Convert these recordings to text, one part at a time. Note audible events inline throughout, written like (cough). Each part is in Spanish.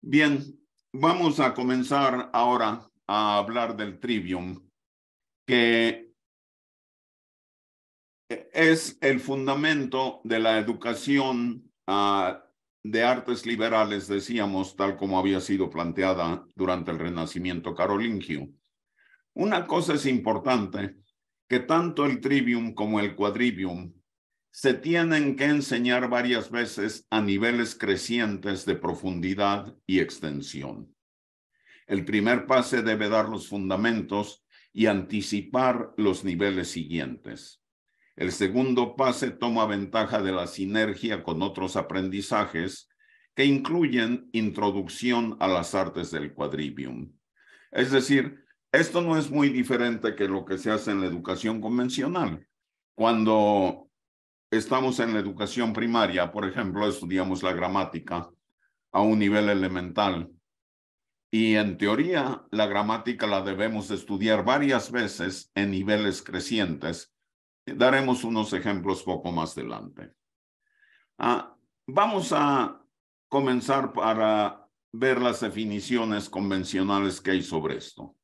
Bien, vamos a comenzar ahora a hablar del trivium, que es el fundamento de la educación ah, de artes liberales, decíamos, tal como había sido planteada durante el Renacimiento carolingio. Una cosa es importante, que tanto el trivium como el quadrivium se tienen que enseñar varias veces a niveles crecientes de profundidad y extensión. El primer pase debe dar los fundamentos y anticipar los niveles siguientes. El segundo pase toma ventaja de la sinergia con otros aprendizajes que incluyen introducción a las artes del quadrivium. Es decir, esto no es muy diferente que lo que se hace en la educación convencional. Cuando estamos en la educación primaria, por ejemplo, estudiamos la gramática a un nivel elemental. Y en teoría, la gramática la debemos estudiar varias veces en niveles crecientes. Daremos unos ejemplos poco más adelante. Ah, vamos a comenzar para ver las definiciones convencionales que hay sobre esto.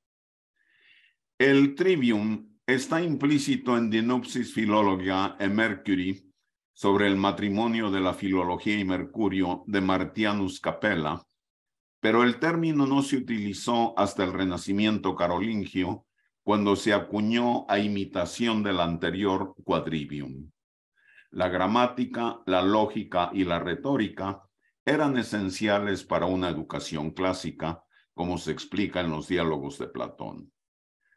El trivium está implícito en Dinopsis Philologia e Mercury sobre el matrimonio de la filología y Mercurio de Martianus Capella, pero el término no se utilizó hasta el Renacimiento carolingio, cuando se acuñó a imitación del anterior quadrivium. La gramática, la lógica y la retórica eran esenciales para una educación clásica, como se explica en los diálogos de Platón.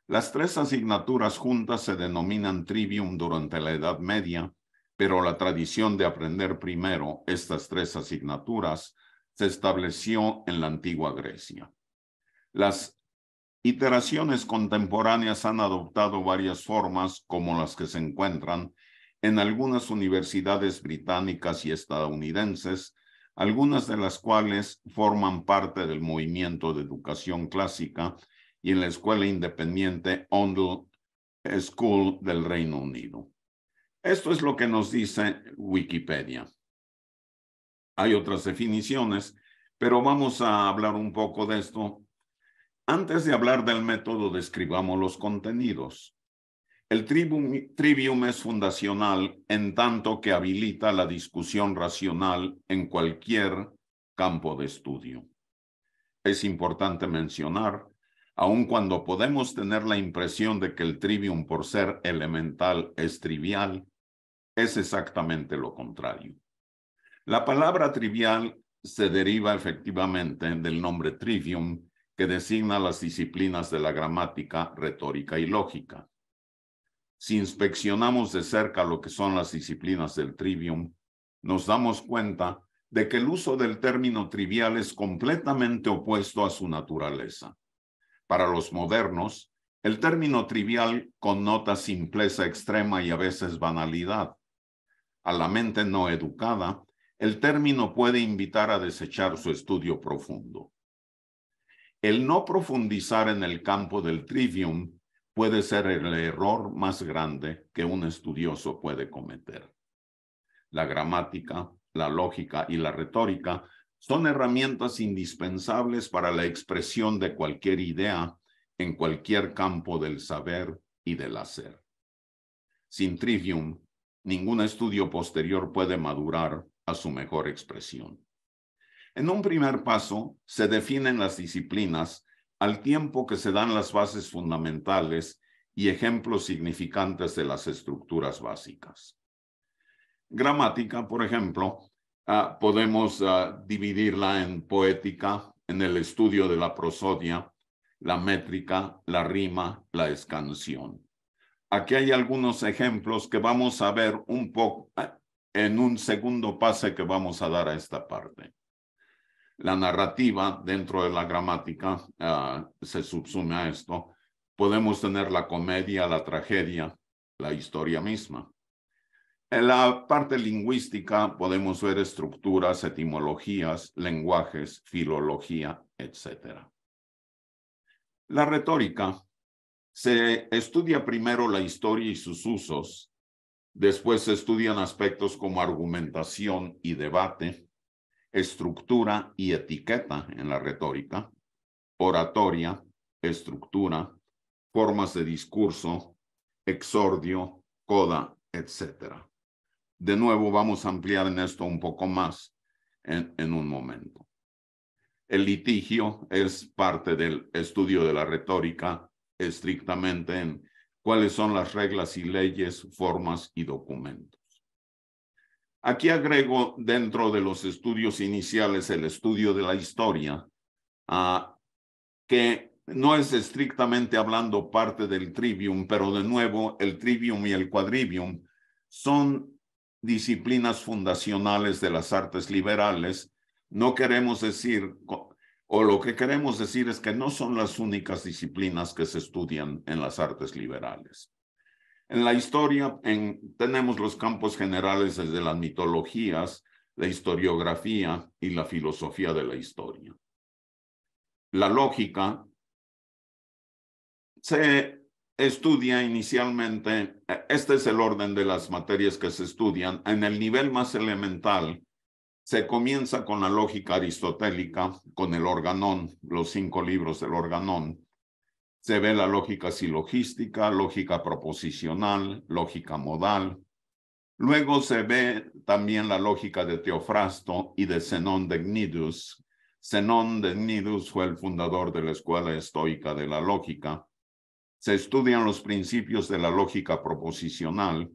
Las tres asignaturas juntas se denominan trivium durante la Edad Media, pero la tradición de aprender primero estas tres asignaturas se estableció en la antigua Grecia. Las iteraciones contemporáneas han adoptado varias formas como las que se encuentran en algunas universidades británicas y estadounidenses, algunas de las cuales forman parte del movimiento de educación clásica y en la Escuela Independiente Ondel School del Reino Unido. Esto es lo que nos dice Wikipedia. Hay otras definiciones, pero vamos a hablar un poco de esto. Antes de hablar del método, describamos los contenidos. El tribum trivium es fundacional en tanto que habilita la discusión racional en cualquier campo de estudio. Es importante mencionar aun cuando podemos tener la impresión de que el trivium por ser elemental es trivial, es exactamente lo contrario. La palabra trivial se deriva efectivamente del nombre trivium, que designa las disciplinas de la gramática, retórica y lógica. Si inspeccionamos de cerca lo que son las disciplinas del trivium, nos damos cuenta de que el uso del término trivial es completamente opuesto a su naturaleza. Para los modernos, el término trivial connota simpleza extrema y a veces banalidad. A la mente no educada, el término puede invitar a desechar su estudio profundo. El no profundizar en el campo del trivium puede ser el error más grande que un estudioso puede cometer. La gramática, la lógica y la retórica son herramientas indispensables para la expresión de cualquier idea en cualquier campo del saber y del hacer. Sin trivium, ningún estudio posterior puede madurar a su mejor expresión. En un primer paso, se definen las disciplinas al tiempo que se dan las bases fundamentales y ejemplos significantes de las estructuras básicas. Gramática, por ejemplo, Ah, podemos ah, dividirla en poética, en el estudio de la prosodia, la métrica, la rima, la escansión. Aquí hay algunos ejemplos que vamos a ver un poco ah, en un segundo pase que vamos a dar a esta parte. La narrativa dentro de la gramática se subsume a esto. Podemos tener la comedia, la tragedia, la historia misma. En la parte lingüística podemos ver estructuras, etimologías, lenguajes, filología, etc. La retórica. Se estudia primero la historia y sus usos, después se estudian aspectos como argumentación y debate, estructura y etiqueta en la retórica, oratoria, estructura, formas de discurso, exordio, coda, etcétera. De nuevo, vamos a ampliar en esto un poco más en, un momento. El litigio es parte del estudio de la retórica estrictamente en cuáles son las reglas y leyes, formas y documentos. Aquí agrego dentro de los estudios iniciales el estudio de la historia, ah, que no es estrictamente hablando parte del trivium, pero de nuevo el trivium y el quadrivium son disciplinas fundacionales de las artes liberales, no queremos decir, o lo que queremos decir es que no son las únicas disciplinas que se estudian en las artes liberales. En la historia tenemos los campos generales desde las mitologías, la historiografía y la filosofía de la historia. La lógica se estudia inicialmente, eh, este es el orden de las materias que se estudian, en el nivel más elemental se comienza con la lógica aristotélica, con el organón, los cinco libros del organón. Se ve la lógica silogística, lógica proposicional, lógica modal. Luego se ve también la lógica de Teofrasto y de Zenón de Gnidus. Zenón de Gnidus fue el fundador de la escuela estoica de la lógica se estudian los principios de la lógica proposicional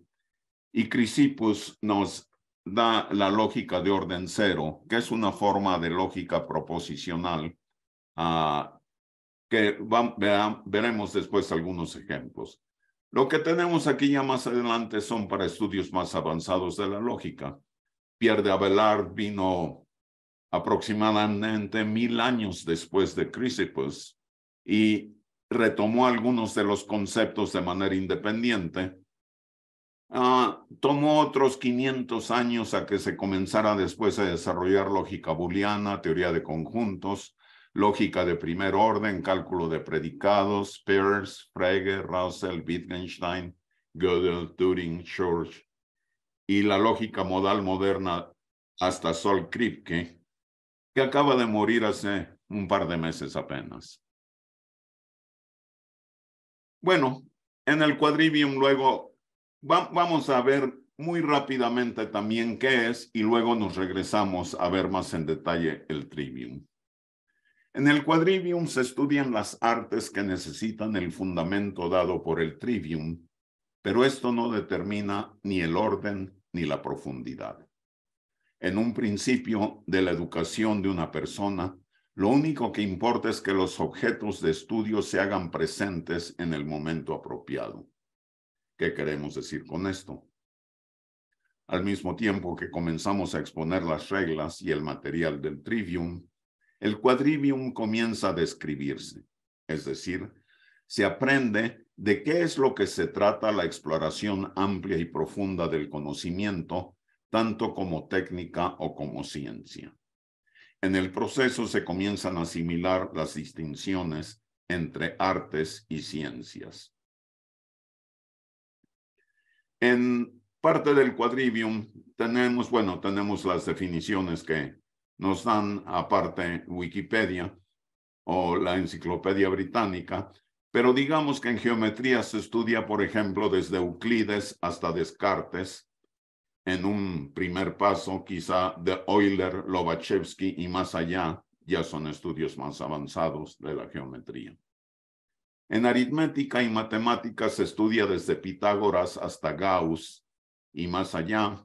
y Crisipus nos da la lógica de orden cero, que es una forma de lógica proposicional ah, que veremos después algunos ejemplos. Lo que tenemos aquí ya más adelante son para estudios más avanzados de la lógica. Pierre de Abelard vino aproximadamente mil años después de Crisipus y retomó algunos de los conceptos de manera independiente. Ah, tomó otros 500 años a que se comenzara después a desarrollar lógica booleana, teoría de conjuntos, lógica de primer orden, cálculo de predicados, Peirce, Frege, Russell, Wittgenstein, Gödel, Turing, Church y la lógica modal moderna hasta Sol Kripke, que acaba de morir hace un par de meses apenas. Bueno, en el cuadrivium luego vamos a ver muy rápidamente también qué es y luego nos regresamos a ver más en detalle el trivium. En el quadrivium se estudian las artes que necesitan el fundamento dado por el trivium, pero esto no determina ni el orden ni la profundidad. En un principio de la educación de una persona, lo único que importa es que los objetos de estudio se hagan presentes en el momento apropiado. ¿Qué queremos decir con esto? Al mismo tiempo que comenzamos a exponer las reglas y el material del trivium, el quadrivium comienza a describirse, es decir, se aprende de qué es lo que se trata la exploración amplia y profunda del conocimiento, tanto como técnica o como ciencia. En el proceso se comienzan a asimilar las distinciones entre artes y ciencias. En parte del quadrivium tenemos, bueno, tenemos las definiciones que nos dan aparte Wikipedia o la Enciclopedia Británica, pero digamos que en geometría se estudia, por ejemplo, desde Euclides hasta Descartes, en un primer paso quizá de Euler, Lobachevsky y más allá, ya son estudios más avanzados de la geometría. En aritmética y matemáticas se estudia desde Pitágoras hasta Gauss y más allá,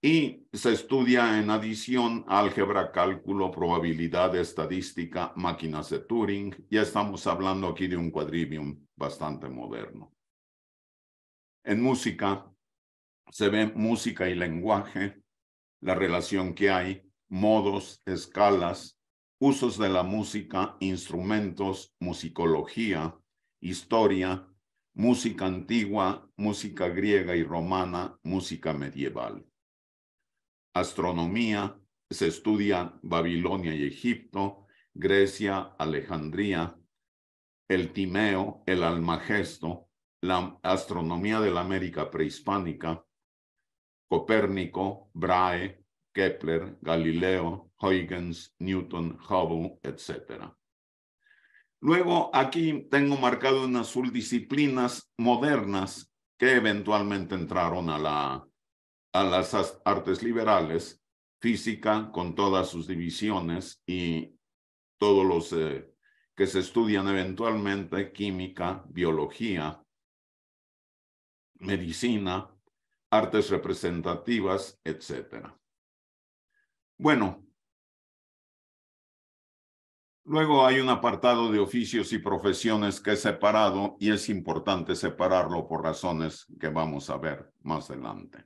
y se estudia en adición álgebra, cálculo, probabilidad, estadística, máquinas de Turing. Ya estamos hablando aquí de un quadrivium bastante moderno. En música, se ve música y lenguaje, la relación que hay, modos, escalas, usos de la música, instrumentos, musicología, historia, música antigua, música griega y romana, música medieval. Astronomía, se estudia Babilonia y Egipto, Grecia, Alejandría, el Timeo, el Almagesto, la astronomía de la América prehispánica, Copérnico, Brahe, Kepler, Galileo, Huygens, Newton, Hubble, etc. Luego aquí tengo marcado en azul disciplinas modernas que eventualmente entraron a, a las artes liberales, física con todas sus divisiones y todos los eh, que se estudian eventualmente, química, biología, medicina, artes representativas, etc. Bueno, luego hay un apartado de oficios y profesiones que es separado y es importante separarlo por razones que vamos a ver más adelante.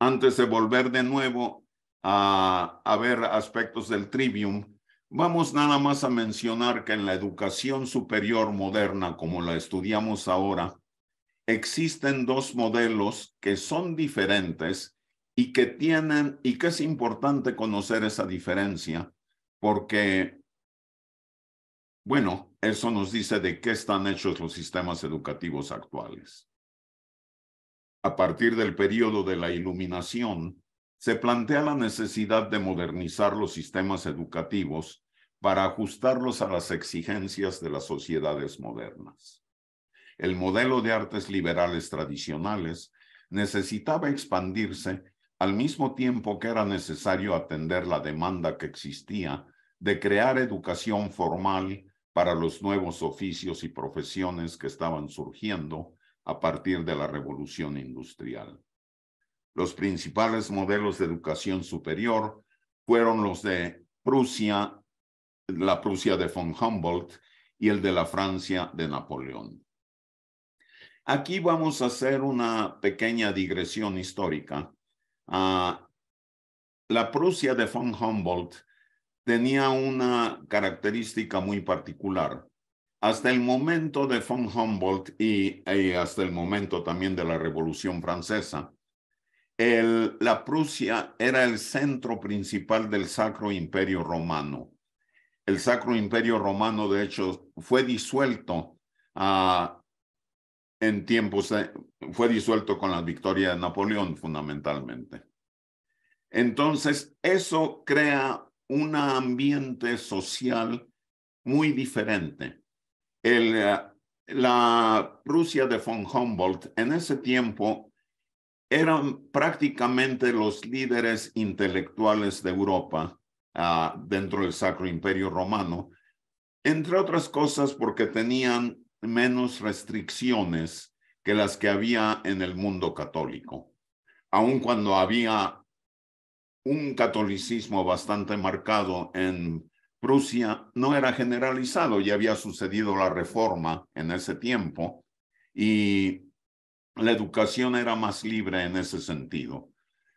Antes de volver de nuevo a, a ver aspectos del trivium, Vamos nada más a mencionar que en la educación superior moderna, como la estudiamos ahora, existen dos modelos que son diferentes y que tienen, y que es importante conocer esa diferencia, porque, bueno, eso nos dice de qué están hechos los sistemas educativos actuales. A partir del periodo de la iluminación, se plantea la necesidad de modernizar los sistemas educativos para ajustarlos a las exigencias de las sociedades modernas el modelo de artes liberales tradicionales necesitaba expandirse al mismo tiempo que era necesario atender la demanda que existía de crear educación formal para los nuevos oficios y profesiones que estaban surgiendo a partir de la revolución industrial. Los principales modelos de educación superior fueron los de Prusia, la Prusia de von Humboldt y el de la Francia de Napoleón. Aquí vamos a hacer una pequeña digresión histórica. Ah, la Prusia de von Humboldt tenía una característica muy particular. Hasta el momento de von Humboldt y, hasta el momento también de la Revolución Francesa, la Prusia era el centro principal del Sacro Imperio Romano. El Sacro Imperio Romano, de hecho, fue disuelto a ah, en tiempos fue disuelto con la victoria de Napoleón fundamentalmente. Entonces, eso crea un ambiente social muy diferente. Eh, la Rusia de von Humboldt en ese tiempo eran prácticamente los líderes intelectuales de Europa ah, dentro del Sacro Imperio Romano, entre otras cosas porque tenían menos restricciones que las que había en el mundo católico, aun cuando había un catolicismo bastante marcado en Prusia, no era generalizado, ya había sucedido la reforma en ese tiempo y la educación era más libre en ese sentido.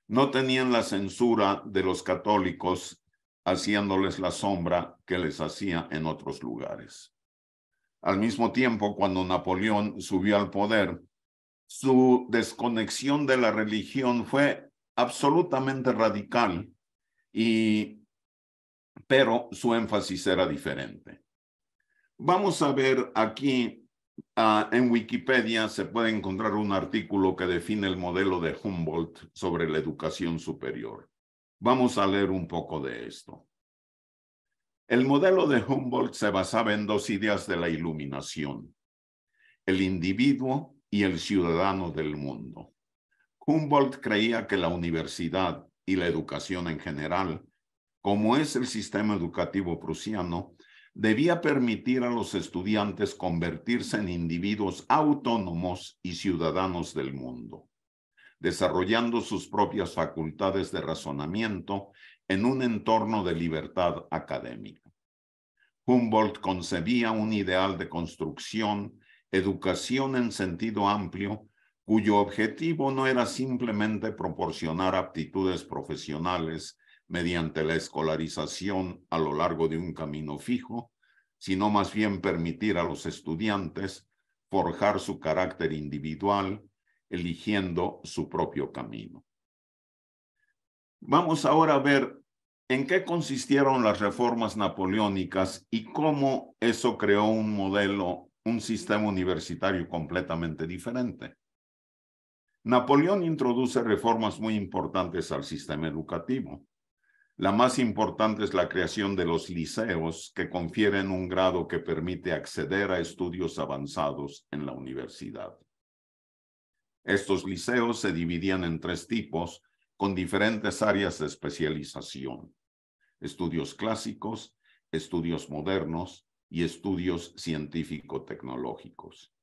No tenían la censura de los católicos haciéndoles la sombra que les hacía en otros lugares. Al mismo tiempo, cuando Napoleón subió al poder, su desconexión de la religión fue absolutamente radical, y, pero su énfasis era diferente. Vamos a ver aquí ah, en Wikipedia se puede encontrar un artículo que define el modelo de Humboldt sobre la educación superior. Vamos a leer un poco de esto. El modelo de Humboldt se basaba en dos ideas de la iluminación, el individuo y el ciudadano del mundo. Humboldt creía que la universidad y la educación en general, como es el sistema educativo prusiano, debía permitir a los estudiantes convertirse en individuos autónomos y ciudadanos del mundo, desarrollando sus propias facultades de razonamiento en un entorno de libertad académica. Humboldt concebía un ideal de construcción, educación en sentido amplio, cuyo objetivo no era simplemente proporcionar aptitudes profesionales mediante la escolarización a lo largo de un camino fijo, sino más bien permitir a los estudiantes forjar su carácter individual, eligiendo su propio camino. Vamos ahora a ver ¿En qué consistieron las reformas napoleónicas y cómo eso creó un modelo, un sistema universitario completamente diferente? Napoleón introduce reformas muy importantes al sistema educativo. La más importante es la creación de los liceos que confieren un grado que permite acceder a estudios avanzados en la universidad. Estos liceos se dividían en tres tipos con diferentes áreas de especialización estudios clásicos, estudios modernos y estudios científico-tecnológicos.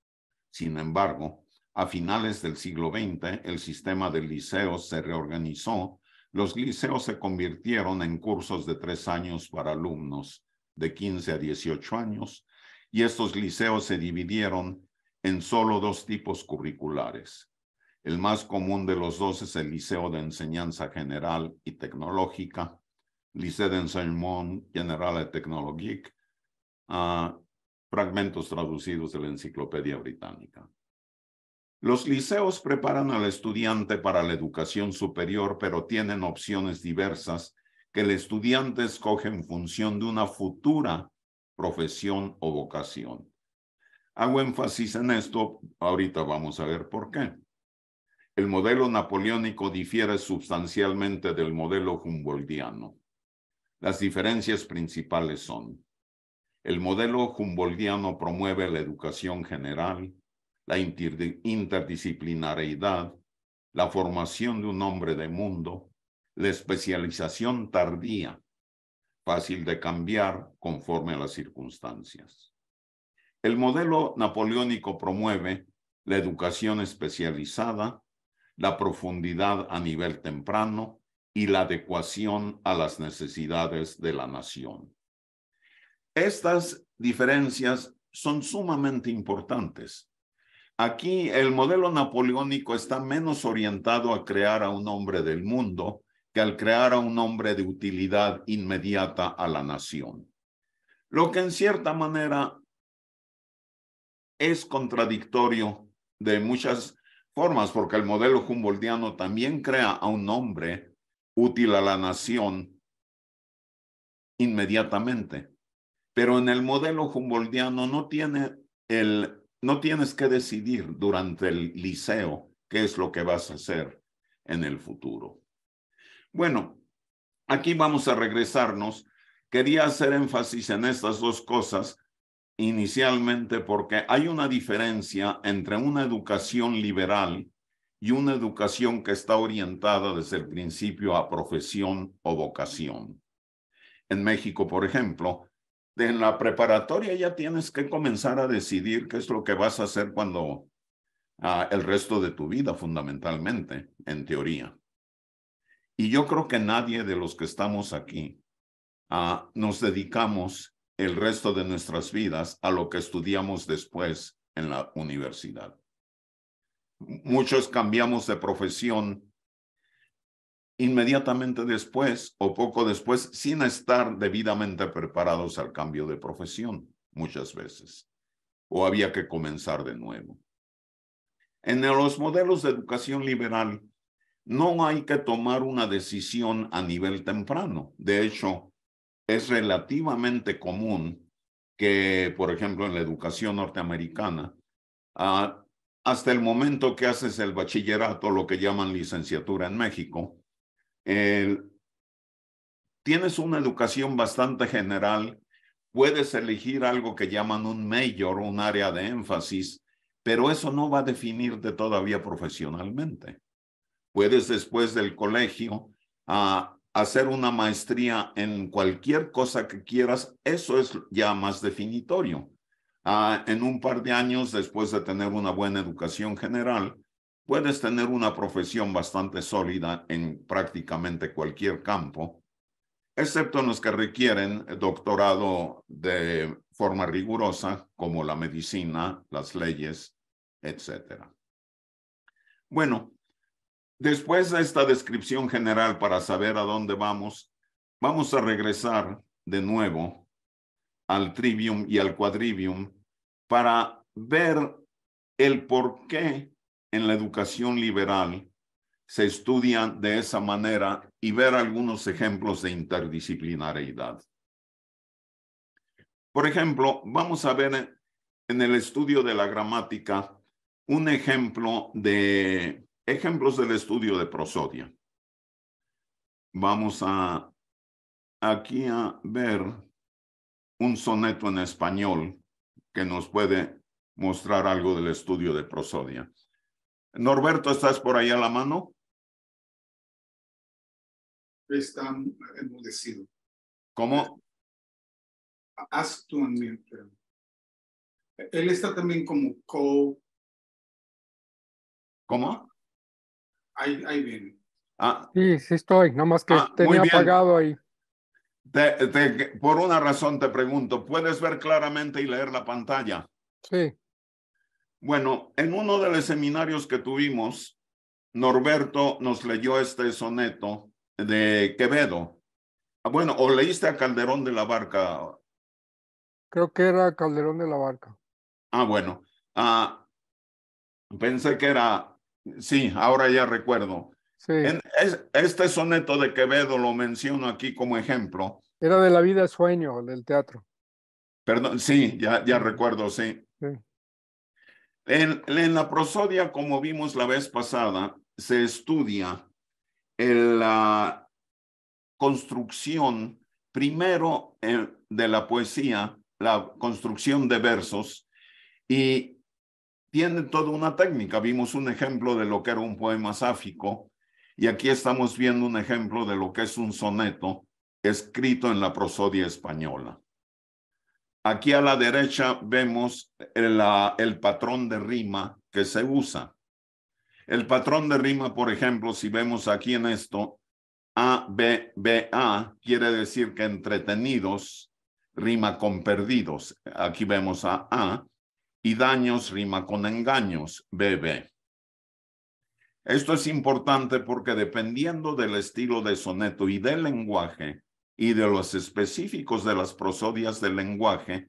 Sin embargo, a finales del siglo XX, el sistema de liceos se reorganizó. Los liceos se convirtieron en cursos de tres años para alumnos de 15 a 18 años y estos liceos se dividieron en solo dos tipos curriculares. El más común de los dos es el Liceo de Enseñanza General y Tecnológica, Liceo de Enseignement General Technologique, a ah, fragmentos traducidos de la Enciclopedia Británica. Los liceos preparan al estudiante para la educación superior, pero tienen opciones diversas que el estudiante escoge en función de una futura profesión o vocación. Hago énfasis en esto, ahorita vamos a ver por qué. El modelo napoleónico difiere sustancialmente del modelo humboldtiano. Las diferencias principales son el modelo humboldtiano promueve la educación general, la interdisciplinariedad, la formación de un hombre de mundo, la especialización tardía, fácil de cambiar conforme a las circunstancias. El modelo napoleónico promueve la educación especializada, la profundidad a nivel temprano, y la adecuación a las necesidades de la nación. Estas diferencias son sumamente importantes. Aquí el modelo napoleónico está menos orientado a crear a un hombre del mundo que al crear a un hombre de utilidad inmediata a la nación. Lo que en cierta manera es contradictorio de muchas formas, porque el modelo humboldtiano también crea a un hombre útil a la nación inmediatamente. Pero en el modelo humboldtiano no, tiene el, no tienes que decidir durante el liceo qué es lo que vas a hacer en el futuro. Bueno, aquí vamos a regresarnos. Quería hacer énfasis en estas dos cosas inicialmente porque hay una diferencia entre una educación liberal y una educación que está orientada desde el principio a profesión o vocación. En México, por ejemplo, en la preparatoria ya tienes que comenzar a decidir qué es lo que vas a hacer cuando ah, el resto de tu vida fundamentalmente, en teoría. Y yo creo que nadie de los que estamos aquí ah, nos dedicamos el resto de nuestras vidas a lo que estudiamos después en la universidad muchos cambiamos de profesión inmediatamente después o poco después sin estar debidamente preparados al cambio de profesión muchas veces o había que comenzar de nuevo. En los modelos de educación liberal no hay que tomar una decisión a nivel temprano. De hecho, es relativamente común que, por ejemplo, en la educación norteamericana, ah, hasta el momento que haces el bachillerato, lo que llaman licenciatura en México, tienes una educación bastante general, puedes elegir algo que llaman un mayor, un área de énfasis, pero eso no va a definirte todavía profesionalmente. Puedes después del colegio a ah, hacer una maestría en cualquier cosa que quieras, eso es ya más definitorio Ah, en un par de años, después de tener una buena educación general, puedes tener una profesión bastante sólida en prácticamente cualquier campo, excepto en los que requieren doctorado de forma rigurosa, como la medicina, las leyes, etc. Bueno, después de esta descripción general para saber a dónde vamos, vamos a regresar de nuevo al trivium y al quadrivium para ver el por qué en la educación liberal se estudian de esa manera y ver algunos ejemplos de interdisciplinariedad. Por ejemplo, vamos a ver en el estudio de la gramática un ejemplo de ejemplos del estudio de prosodia. Vamos a aquí a ver un soneto en español que nos puede mostrar algo del estudio de prosodia. Norberto, ¿estás por ahí a la mano? Está enmudecido. ¿Cómo? Actualmente. Él está también como co. ¿Cómo? Ahí, viene. Ah. sí, sí estoy, más que ah, tenía apagado ahí. Te, por una razón te pregunto, ¿puedes ver claramente y leer la pantalla? Sí. Bueno, en uno de los seminarios que tuvimos, Norberto nos leyó este soneto de Quevedo. Ah, bueno, ¿o leíste a Calderón de la Barca? Creo que era Calderón de la Barca. Ah, bueno. Ah, pensé que era, sí, ahora ya recuerdo este soneto de Quevedo lo menciono aquí como ejemplo. Era de la vida sueño, del teatro. Perdón, sí, ya, recuerdo, sí. En, la prosodia, como vimos la vez pasada, se estudia la construcción, primero de la poesía, la construcción de versos, y tiene toda una técnica. Vimos un ejemplo de lo que era un poema sáfico, y aquí estamos viendo un ejemplo de lo que es un soneto escrito en la prosodia española. Aquí a la derecha vemos ah, el, patrón de rima que se usa. El patrón de rima, por ejemplo, si vemos aquí en esto, A, B, B, A, quiere decir que entretenidos rima con perdidos. Aquí vemos a A. Y daños rima con engaños, B. Esto es importante porque dependiendo del estilo de soneto y del lenguaje y de los específicos de las prosodias del lenguaje,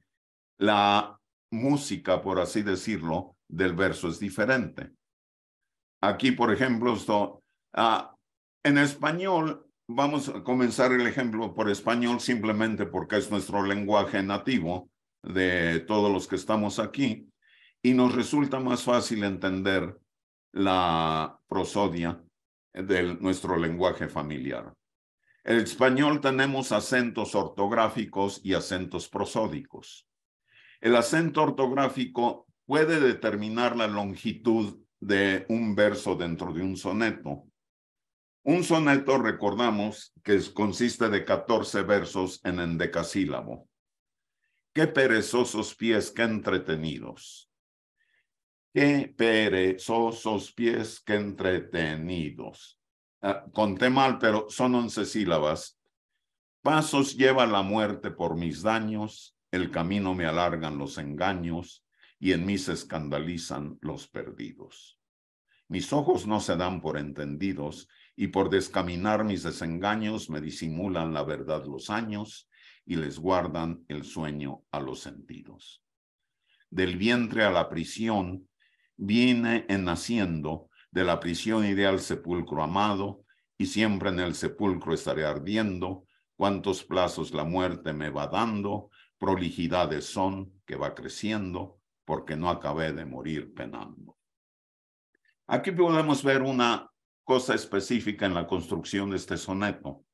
la música, por así decirlo, del verso es diferente. Aquí, por ejemplo, esto, ah, en español, vamos a comenzar el ejemplo por español simplemente porque es nuestro lenguaje nativo de todos los que estamos aquí y nos resulta más fácil entender la prosodia de nuestro lenguaje familiar. En español tenemos acentos ortográficos y acentos prosódicos. El acento ortográfico puede determinar la longitud de un verso dentro de un soneto. Un soneto, recordamos, que consiste de 14 versos en endecasílabo. Qué perezosos pies, qué entretenidos. Qué perezosos pies, qué entretenidos. Ah, conté mal, pero son once sílabas. Pasos lleva la muerte por mis daños, el camino me alargan los engaños y en mí se escandalizan los perdidos. Mis ojos no se dan por entendidos y por descaminar mis desengaños me disimulan la verdad los años y les guardan el sueño a los sentidos. Del vientre a la prisión viene en naciendo de la prisión ideal sepulcro amado, y siempre en el sepulcro estaré ardiendo, cuántos plazos la muerte me va dando, prolijidades son que va creciendo, porque no acabé de morir penando. Aquí podemos ver una cosa específica en la construcción de este soneto.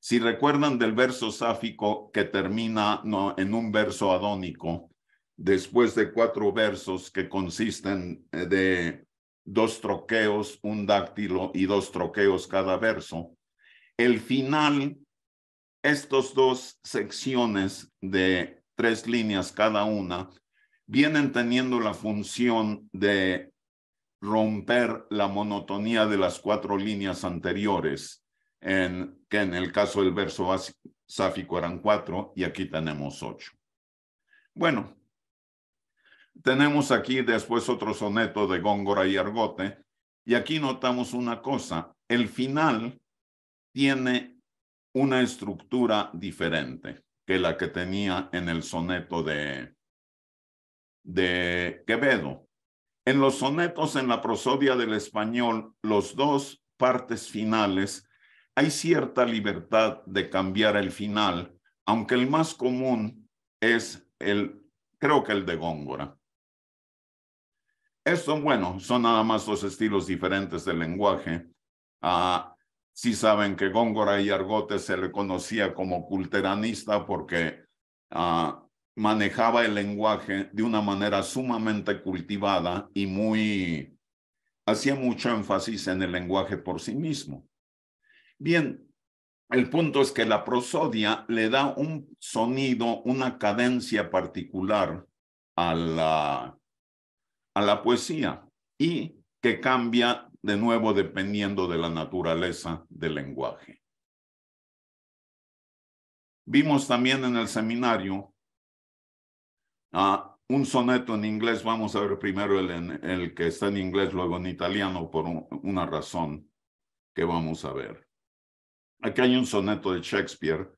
Si recuerdan del verso sáfico que termina en un verso adónico, después de cuatro versos que consisten eh, de dos troqueos, un dáctilo y dos troqueos cada verso, el final, estos dos secciones de tres líneas cada una, vienen teniendo la función de romper la monotonía de las cuatro líneas anteriores, en, que en el caso del verso sáfico eran cuatro y aquí tenemos ocho. Bueno, tenemos aquí después otro soneto de Góngora y Argote, y aquí notamos una cosa, el final tiene una estructura diferente que la que tenía en el soneto de, de Quevedo. En los sonetos en la prosodia del español, los dos partes finales, hay cierta libertad de cambiar el final, aunque el más común es el, creo que el de Góngora. Esto, bueno, son nada más dos estilos diferentes del lenguaje. Ah, si saben que Góngora y Argote se le conocía como culteranista porque ah, manejaba el lenguaje de una manera sumamente cultivada y muy... hacía mucho énfasis en el lenguaje por sí mismo. Bien, el punto es que la prosodia le da un sonido, una cadencia particular a la a la poesía y que cambia de nuevo dependiendo de la naturaleza del lenguaje. Vimos también en el seminario ah, un soneto en inglés, vamos a ver primero el, el que está en inglés, luego en italiano, por una razón que vamos a ver. Aquí hay un soneto de Shakespeare.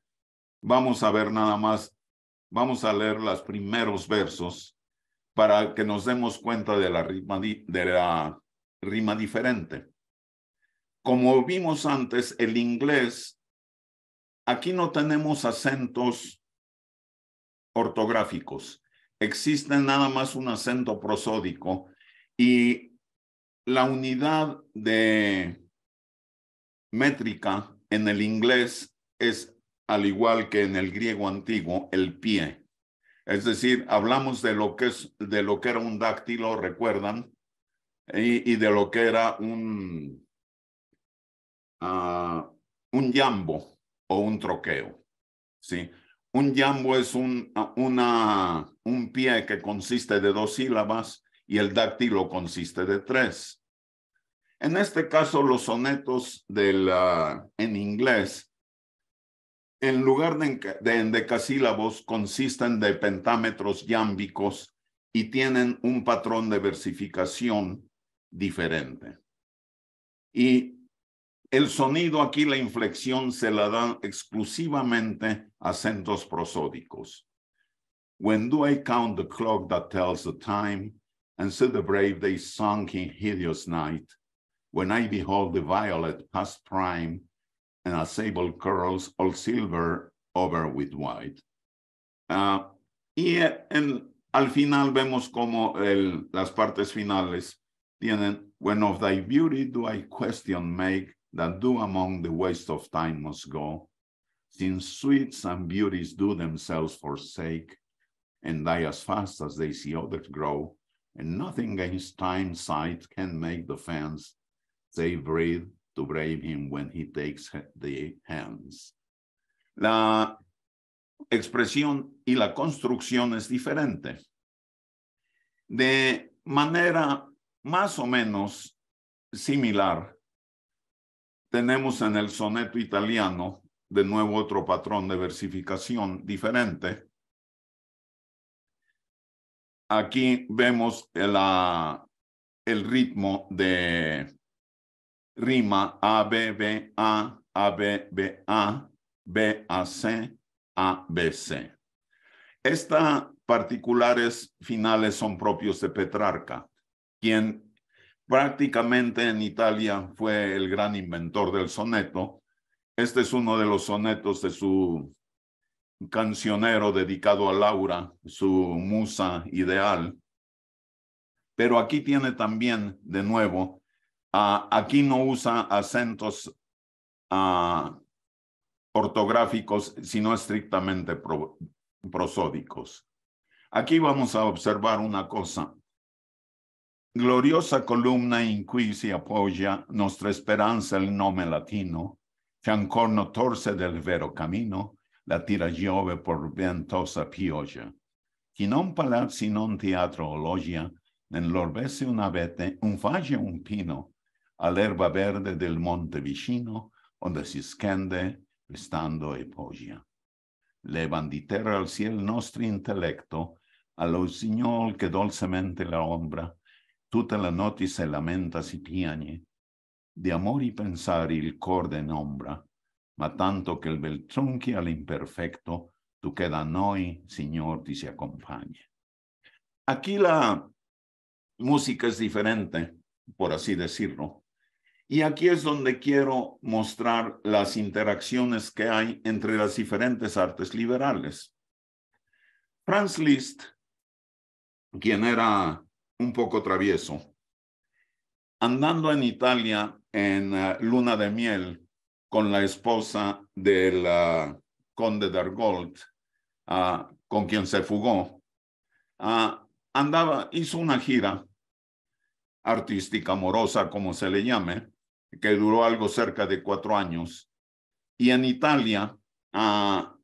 Vamos a ver nada más, vamos a leer los primeros versos para que nos demos cuenta de la rima, de la rima diferente. Como vimos antes, el inglés, aquí no tenemos acentos ortográficos. Existe nada más un acento prosódico y la unidad de métrica en el inglés es, al igual que en el griego antiguo, el pie. Es decir, hablamos de lo que, es, de lo que era un dáctilo, recuerdan, y, de lo que era un, ah, un yambo o un troqueo. ¿sí? Un yambo es un, ah, una, un pie que consiste de dos sílabas y el dáctilo consiste de tres. En este caso, los sonetos ah, en inglés en lugar de, de endecasílabos, consisten de pentámetros yámbicos y tienen un patrón de versificación diferente. Y el sonido aquí, la inflexión se la dan exclusivamente acentos prosódicos. When do I count the clock that tells the time and see the brave day sunk in hideous night? When I behold the violet past prime and a sable curls all silver over with white. Uh, y eh, en, al final vemos como el, las partes finales tienen, when of thy beauty do I question make, that do among the waste of time must go, since sweets and beauties do themselves forsake, and die as fast as they see others grow, and nothing against time's sight can make the fence, they breathe to brave him when he takes the hands. La expresión y la construcción es diferente. De manera más o menos similar, tenemos en el soneto italiano de nuevo otro patrón de versificación diferente. Aquí vemos el ah, ritmo de rima abba B, B, A, A, B, C, A, Estas particulares finales son propios de Petrarca, quien prácticamente en Italia fue el gran inventor del soneto. Este es uno de los sonetos de su cancionero dedicado a Laura, su musa ideal. Pero aquí tiene también, de nuevo, Ah, aquí no usa acentos ah, ortográficos, sino estrictamente prosódicos. Aquí vamos a observar una cosa. Gloriosa columna in cui si apoya nuestra esperanza el nome latino, que ancor torce del vero camino, la tira Giove por ventosa pioggia. Chi non sino non teatro o logia, nell'orbese una vete, un falle un pino, al erba verde del monte vicino, donde se scende restando e poggia. Levan di terra al ciel nuestro intelecto, a allo Signor que dolcemente la ombra, tutta la notte se lamenta si De amor y pensar il cor de nombra, ma tanto che el bel tronchi imperfecto, tu queda da noi, Signor, ti se acompañe. Aquí la música es diferente, por así decirlo. Y aquí es donde quiero mostrar las interacciones que hay entre las diferentes artes liberales. Franz Liszt, quien era un poco travieso, andando en Italia en eh, luna de miel con la esposa del conde d'Argold, ah, con quien se fugó, ah, andaba, hizo una gira artística, amorosa, como se le llame, que duró algo cerca de cuatro años. Y en Italia ah,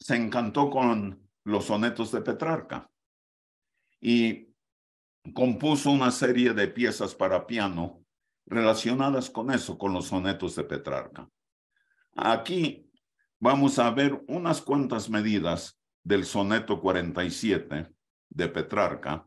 se encantó con los sonetos de Petrarca y compuso una serie de piezas para piano relacionadas con eso, con los sonetos de Petrarca. Aquí vamos a ver unas cuantas medidas del soneto 47 de Petrarca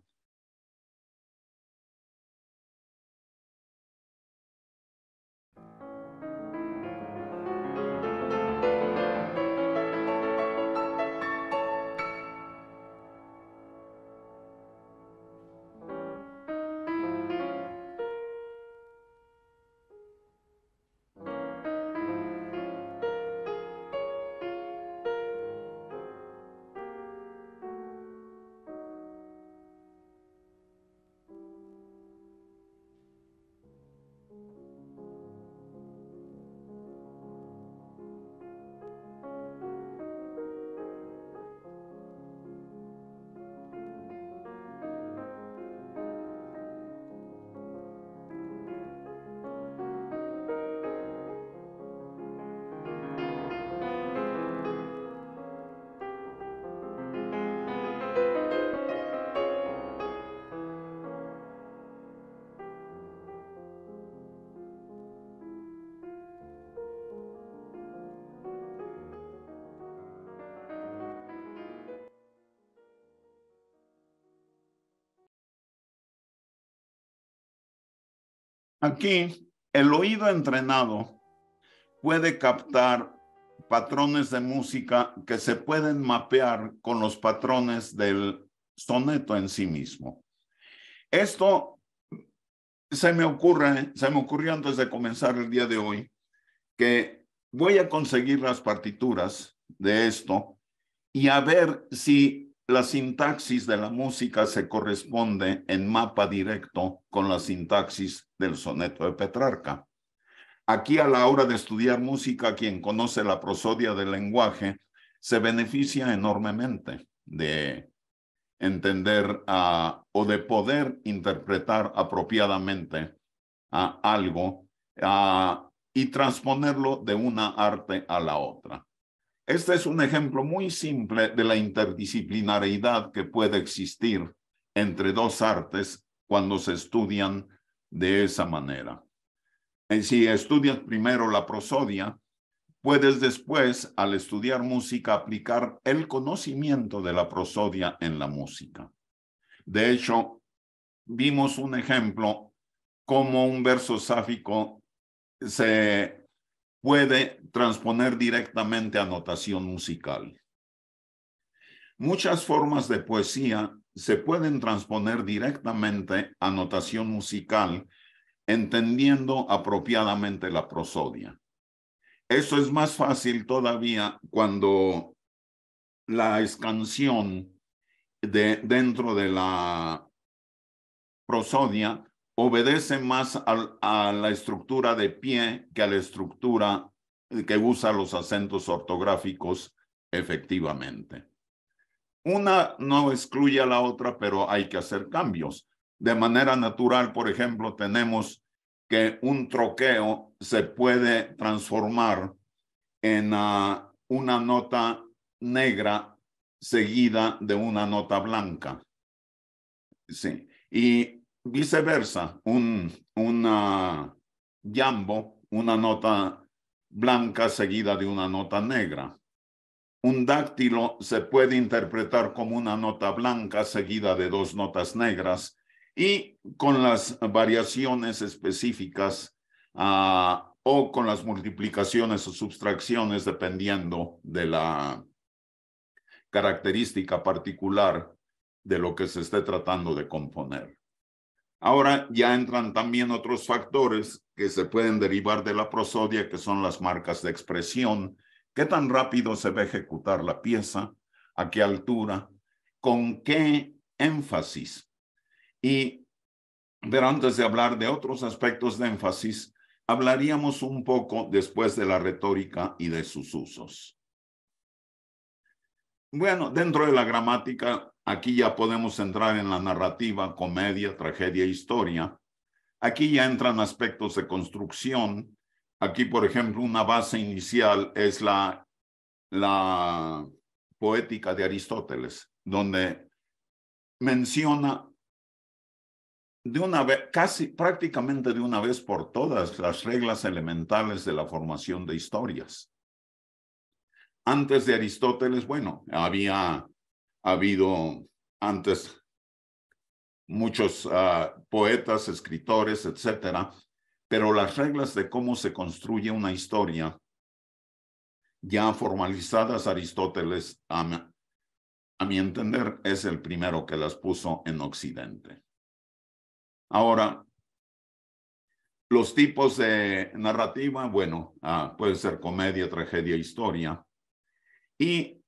Aquí, el oído entrenado puede captar patrones de música que se pueden mapear con los patrones del soneto en sí mismo. Esto se me ocurre, se me ocurrió antes de comenzar el día de hoy que voy a conseguir las partituras de esto y a ver si la sintaxis de la música se corresponde en mapa directo con la sintaxis del soneto de Petrarca. Aquí a la hora de estudiar música, quien conoce la prosodia del lenguaje se beneficia enormemente de entender ah, o de poder interpretar apropiadamente a ah, algo ah, y transponerlo de una arte a la otra. Este es un ejemplo muy simple de la interdisciplinariedad que puede existir entre dos artes cuando se estudian de esa manera. Eh, si estudias primero la prosodia, puedes después, al estudiar música, aplicar el conocimiento de la prosodia en la música. De hecho, vimos un ejemplo como un verso sáfico se puede transponer directamente a notación musical. Muchas formas de poesía se pueden transponer directamente a notación musical, entendiendo apropiadamente la prosodia. Eso es más fácil todavía cuando la escansión de, dentro de la prosodia obedece más a, la estructura de pie que a la estructura que usa los acentos ortográficos efectivamente. Una no excluye a la otra, pero hay que hacer cambios. De manera natural, por ejemplo, tenemos que un troqueo se puede transformar en ah, una nota negra seguida de una nota blanca. Sí. Y viceversa, un una jambo, una nota blanca seguida de una nota negra. Un dáctilo se puede interpretar como una nota blanca seguida de dos notas negras y con las variaciones específicas ah, o con las multiplicaciones o subtracciones dependiendo de la característica particular de lo que se esté tratando de componer. Ahora ya entran también otros factores que se pueden derivar de la prosodia, que son las marcas de expresión, qué tan rápido se va a ejecutar la pieza, a qué altura, con qué énfasis. Y pero antes de hablar de otros aspectos de énfasis, hablaríamos un poco después de la retórica y de sus usos. Bueno, dentro de la gramática Aquí ya podemos entrar en la narrativa, comedia, tragedia, historia. Aquí ya entran aspectos de construcción. Aquí, por ejemplo, una base inicial es la, la poética de Aristóteles, donde menciona de una vez, casi prácticamente de una vez por todas, las reglas elementales de la formación de historias. Antes de Aristóteles, bueno, había ha habido antes muchos ah, poetas, escritores, etcétera, pero las reglas de cómo se construye una historia ya formalizadas, Aristóteles, a mi, entender, es el primero que las puso en Occidente. Ahora, los tipos de narrativa, bueno, ah, pueden ser comedia, tragedia, historia. Y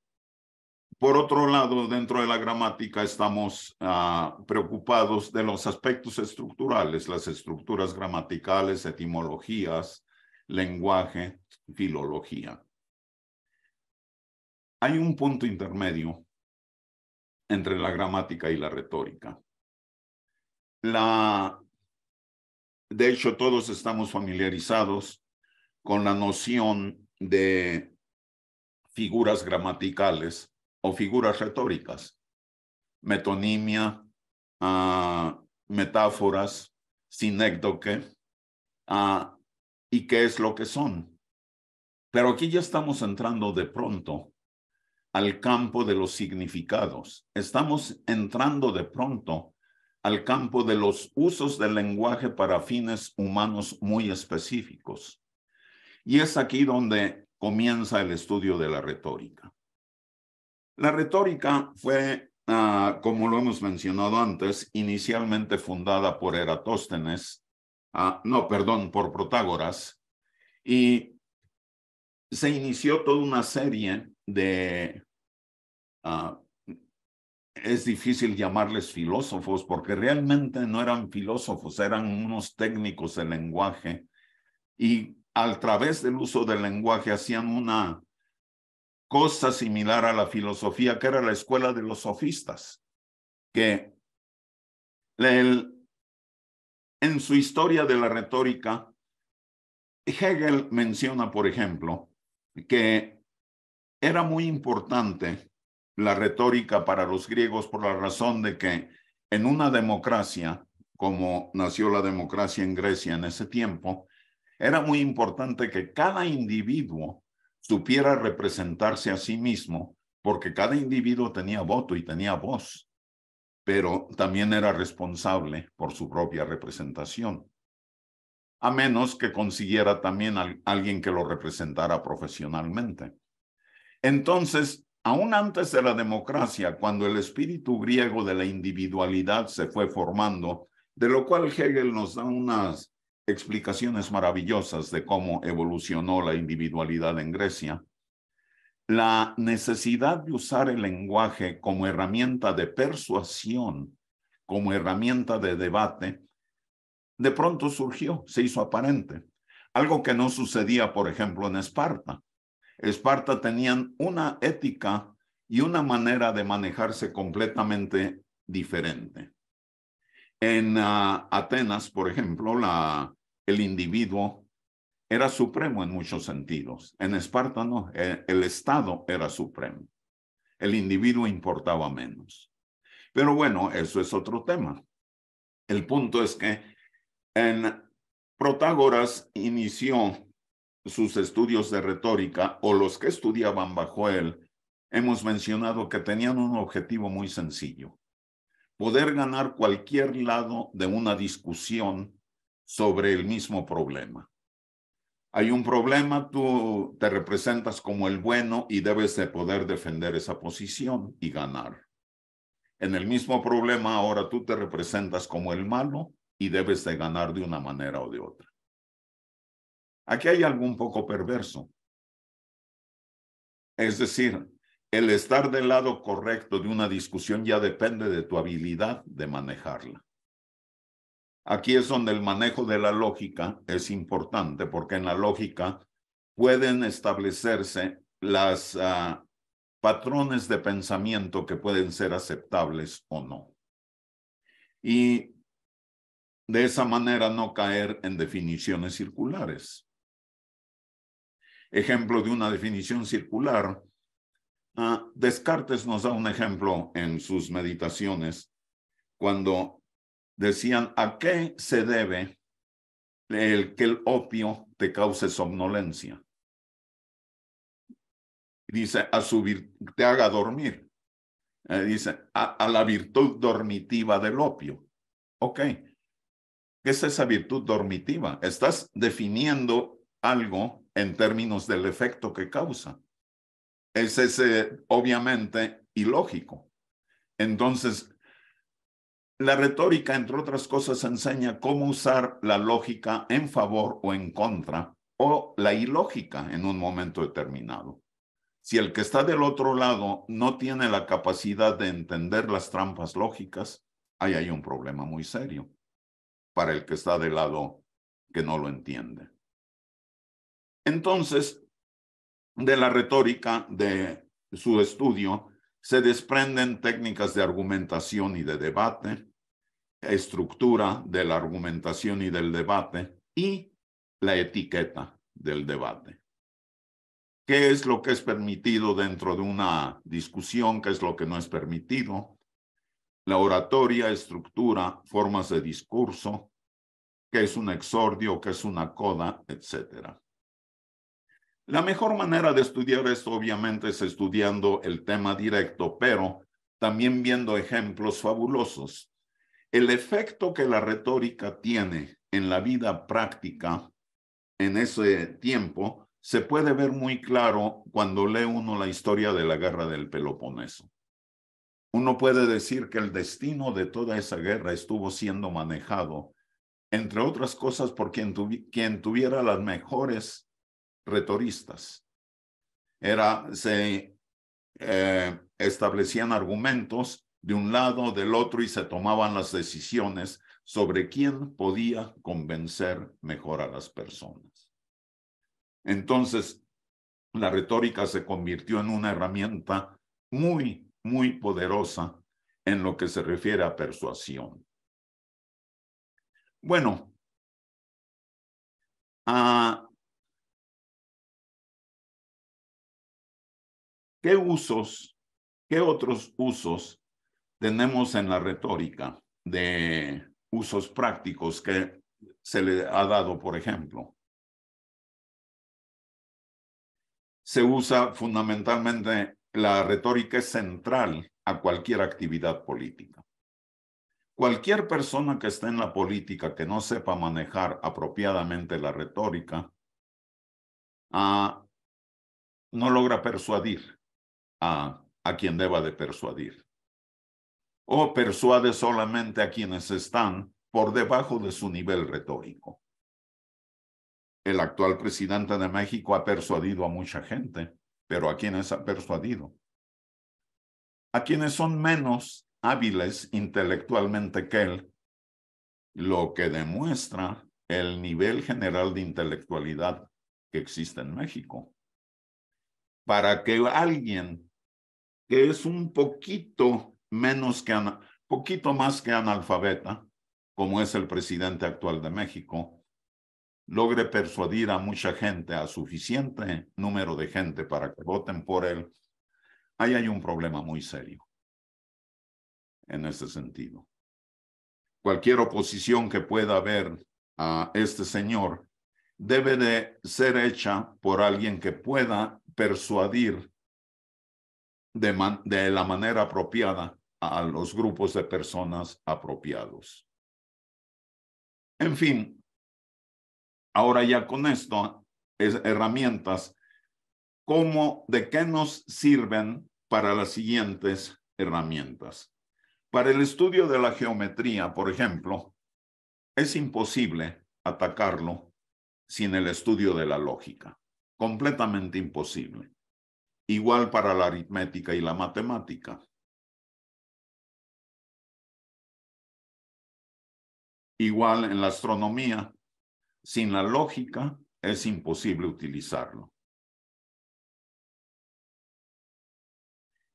por otro lado, dentro de la gramática estamos ah, preocupados de los aspectos estructurales, las estructuras gramaticales, etimologías, lenguaje, filología. Hay un punto intermedio entre la gramática y la retórica. de hecho, todos estamos familiarizados con la noción de figuras gramaticales figuras retóricas, metonimia, ah, metáforas, sinécdoque, ah, y qué es lo que son. Pero aquí ya estamos entrando de pronto al campo de los significados. Estamos entrando de pronto al campo de los usos del lenguaje para fines humanos muy específicos. Y es aquí donde comienza el estudio de la retórica. La retórica fue, ah, como lo hemos mencionado antes, inicialmente fundada por Eratóstenes, ah, no, perdón, por Protágoras, y se inició toda una serie de, ah, es difícil llamarles filósofos, porque realmente no eran filósofos, eran unos técnicos del lenguaje, y a través del uso del lenguaje hacían una cosa similar a la filosofía, que era la escuela de los sofistas, que en su historia de la retórica, Hegel menciona, por ejemplo, que era muy importante la retórica para los griegos por la razón de que en una democracia, como nació la democracia en Grecia en ese tiempo, era muy importante que cada individuo supiera representarse a sí mismo, porque cada individuo tenía voto y tenía voz, pero también era responsable por su propia representación, a menos que consiguiera también alguien que lo representara profesionalmente. Entonces, aún antes de la democracia, cuando el espíritu griego de la individualidad se fue formando, de lo cual Hegel nos da unas explicaciones maravillosas de cómo evolucionó la individualidad en Grecia, la necesidad de usar el lenguaje como herramienta de persuasión, como herramienta de debate, de pronto surgió, se hizo aparente. Algo que no sucedía, por ejemplo, en Esparta. Esparta tenían una ética y una manera de manejarse completamente diferente. En ah, Atenas, por ejemplo, la el individuo era supremo en muchos sentidos. En Esparta no, e, el, Estado era supremo. El individuo importaba menos. Pero bueno, eso es otro tema. El punto es que en Protágoras inició sus estudios de retórica o los que estudiaban bajo él, hemos mencionado que tenían un objetivo muy sencillo, poder ganar cualquier lado de una discusión sobre el mismo problema. Hay un problema, tú te representas como el bueno y debes de poder defender esa posición y ganar. En el mismo problema ahora tú te representas como el malo y debes de ganar de una manera o de otra. Aquí hay algo un poco perverso. Es decir, el estar del lado correcto de una discusión ya depende de tu habilidad de manejarla. Aquí es donde el manejo de la lógica es importante, porque en la lógica pueden establecerse las ah, patrones de pensamiento que pueden ser aceptables o no. Y de esa manera no caer en definiciones circulares. Ejemplo de una definición circular. Ah, Descartes nos da un ejemplo en sus meditaciones cuando decían, ¿a qué se debe el que el opio te cause somnolencia? Dice, a su te haga dormir. Eh, dice, a, la virtud dormitiva del opio. Ok. ¿Qué es esa virtud dormitiva? Estás definiendo algo en términos del efecto que causa. Es obviamente, ilógico. Entonces, la retórica, entre otras cosas, enseña cómo usar la lógica en favor o en contra, o la ilógica en un momento determinado. Si el que está del otro lado no tiene la capacidad de entender las trampas lógicas, ahí hay un problema muy serio para el que está del lado que no lo entiende. Entonces, de la retórica de su estudio, se desprenden técnicas de argumentación y de debate, estructura de la argumentación y del debate y la etiqueta del debate. ¿Qué es lo que es permitido dentro de una discusión? ¿Qué es lo que no es permitido? La oratoria, estructura, formas de discurso, qué es un exordio, qué es una coda, etcétera. La mejor manera de estudiar esto obviamente es estudiando el tema directo, pero también viendo ejemplos fabulosos. El efecto que la retórica tiene en la vida práctica en ese tiempo se puede ver muy claro cuando lee uno la historia de la guerra del Peloponeso. Uno puede decir que el destino de toda esa guerra estuvo siendo manejado, entre otras cosas, por quien, tuviera las mejores retoristas. Era, se eh, establecían argumentos de un lado, del otro, y se tomaban las decisiones sobre quién podía convencer mejor a las personas. Entonces, la retórica se convirtió en una herramienta muy, muy poderosa en lo que se refiere a persuasión. Bueno, a ah, ¿Qué usos, qué otros usos tenemos en la retórica de usos prácticos que se le ha dado, por ejemplo? Se usa fundamentalmente la retórica es central a cualquier actividad política. Cualquier persona que esté en la política que no sepa manejar apropiadamente la retórica, ah, no logra persuadir a, quien deba de persuadir. O persuade solamente a quienes están por debajo de su nivel retórico. El actual presidente de México ha persuadido a mucha gente, pero ¿a quienes ha persuadido? A quienes son menos hábiles intelectualmente que él, lo que demuestra el nivel general de intelectualidad que existe en México. Para que alguien que es un poquito menos que, poquito más que analfabeta, como es el presidente actual de México, logre persuadir a mucha gente, a suficiente número de gente para que voten por él, ahí hay un problema muy serio en ese sentido. Cualquier oposición que pueda haber a este señor debe de ser hecha por alguien que pueda persuadir de, la manera apropiada a los grupos de personas apropiados. En fin, ahora ya con esto, es herramientas, ¿cómo, de qué nos sirven para las siguientes herramientas? Para el estudio de la geometría, por ejemplo, es imposible atacarlo sin el estudio de la lógica, completamente imposible. Igual para la aritmética y la matemática. Igual en la astronomía, sin la lógica es imposible utilizarlo.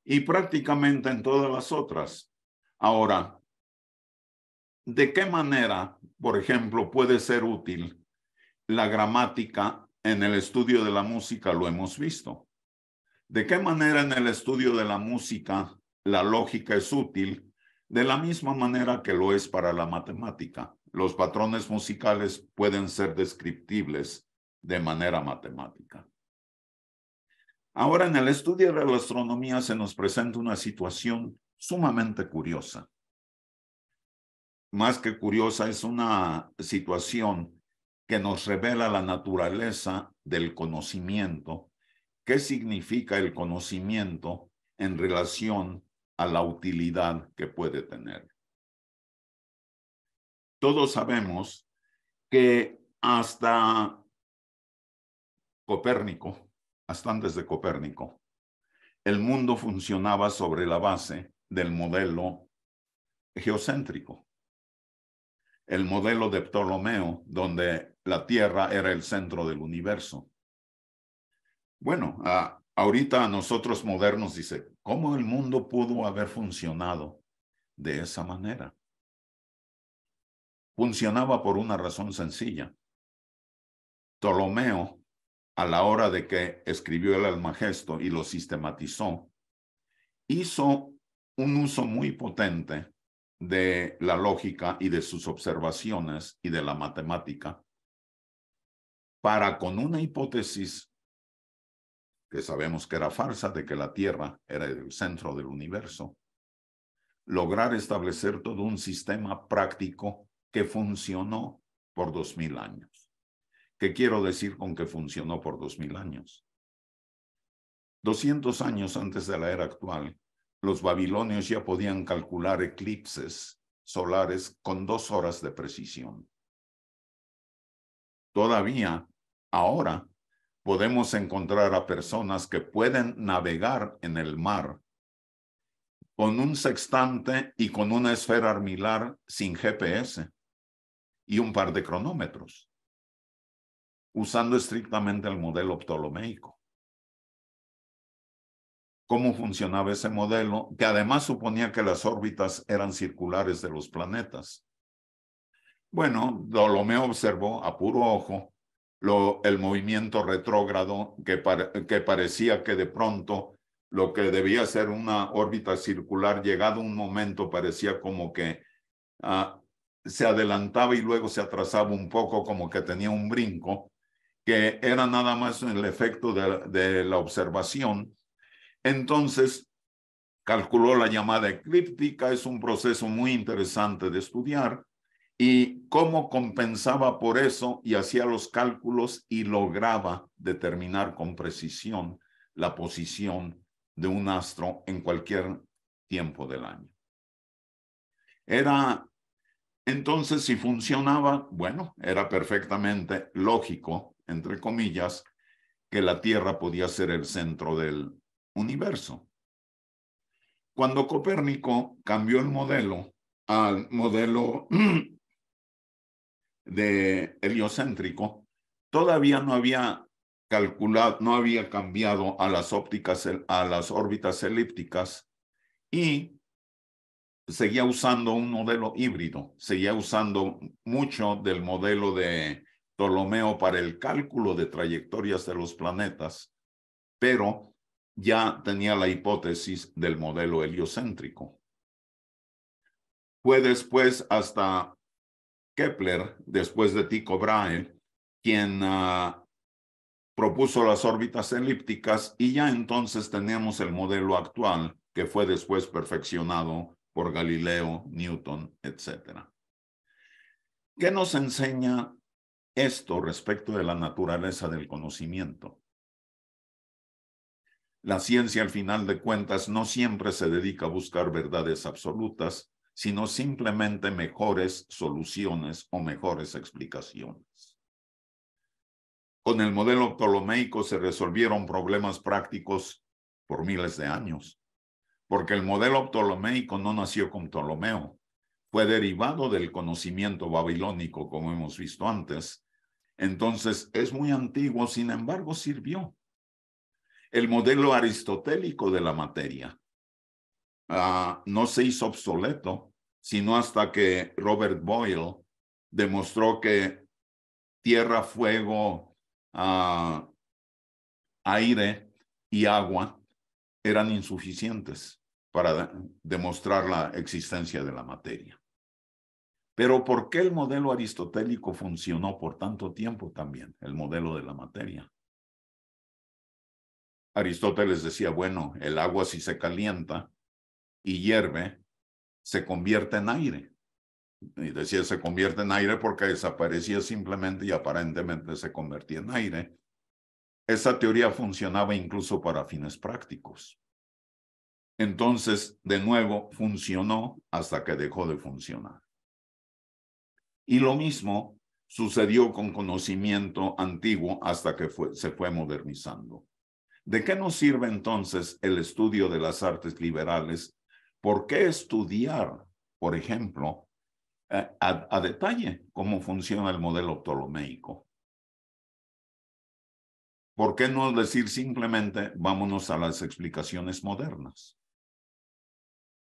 Y prácticamente en todas las otras. Ahora, ¿de qué manera, por ejemplo, puede ser útil la gramática en el estudio de la música? Lo hemos visto. ¿De qué manera en el estudio de la música la lógica es útil? De la misma manera que lo es para la matemática. Los patrones musicales pueden ser descriptibles de manera matemática. Ahora, en el estudio de la astronomía se nos presenta una situación sumamente curiosa. Más que curiosa, es una situación que nos revela la naturaleza del conocimiento qué significa el conocimiento en relación a la utilidad que puede tener. Todos sabemos que hasta Copérnico, hasta antes de Copérnico, el mundo funcionaba sobre la base del modelo geocéntrico, el modelo de Ptolomeo, donde la Tierra era el centro del universo. Bueno, ah, ahorita a nosotros modernos dice, ¿cómo el mundo pudo haber funcionado de esa manera? Funcionaba por una razón sencilla. Ptolomeo, a la hora de que escribió el Almagesto y lo sistematizó, hizo un uso muy potente de la lógica y de sus observaciones y de la matemática para con una hipótesis que sabemos que era farsa, de que la Tierra era el centro del universo, lograr establecer todo un sistema práctico que funcionó por dos mil años. ¿Qué quiero decir con que funcionó por dos mil años? doscientos años antes de la era actual, los babilonios ya podían calcular eclipses solares con dos horas de precisión. Todavía, ahora, podemos encontrar a personas que pueden navegar en el mar con un sextante y con una esfera armilar sin GPS y un par de cronómetros, usando estrictamente el modelo ptolomeico. Cómo funcionaba ese modelo, que además suponía que las órbitas eran circulares de los planetas. Bueno, Ptolomeo observó a puro ojo el movimiento retrógrado que, parecía que de pronto lo que debía ser una órbita circular, llegado un momento, parecía como que ah, se adelantaba y luego se atrasaba un poco, como que tenía un brinco, que era nada más el efecto de la observación. Entonces, calculó la llamada eclíptica, es un proceso muy interesante de estudiar y cómo compensaba por eso y hacía los cálculos y lograba determinar con precisión la posición de un astro en cualquier tiempo del año. Era entonces si funcionaba, bueno, era perfectamente lógico, entre comillas, que la Tierra podía ser el centro del universo. Cuando Copérnico cambió el modelo al modelo (clears throat) de heliocéntrico, todavía no había calculado, no había cambiado a las ópticas, a las órbitas elípticas y seguía usando un modelo híbrido, seguía usando mucho del modelo de Ptolomeo para el cálculo de trayectorias de los planetas, pero ya tenía la hipótesis del modelo heliocéntrico. Fue después hasta Kepler, después de Tycho Brahe, quien ah, propuso las órbitas elípticas y ya entonces tenemos el modelo actual que fue después perfeccionado por Galileo, Newton, etc. ¿Qué nos enseña esto respecto de la naturaleza del conocimiento? La ciencia, al final de cuentas, no siempre se dedica a buscar verdades absolutas, sino simplemente mejores soluciones o mejores explicaciones. Con el modelo ptolomeico se resolvieron problemas prácticos por miles de años, porque el modelo ptolomeico no nació con Ptolomeo, fue derivado del conocimiento babilónico, como hemos visto antes, entonces es muy antiguo, sin embargo sirvió. El modelo aristotélico de la materia Ah, no se hizo obsoleto, sino hasta que Robert Boyle demostró que tierra, fuego, ah, aire y agua eran insuficientes para demostrar la existencia de la materia. Pero ¿por qué el modelo aristotélico funcionó por tanto tiempo también, el modelo de la materia? Aristóteles decía, bueno, el agua si se calienta, y hierve, se convierte en aire. Y decía, se convierte en aire porque desaparecía simplemente y aparentemente se convertía en aire. esa teoría funcionaba incluso para fines prácticos. Entonces, de nuevo, funcionó hasta que dejó de funcionar. Y lo mismo sucedió con conocimiento antiguo hasta que se fue modernizando. ¿De qué nos sirve entonces el estudio de las artes liberales ¿Por qué estudiar, por ejemplo, eh, a, detalle cómo funciona el modelo ptolomeico? ¿Por qué no decir simplemente vámonos a las explicaciones modernas?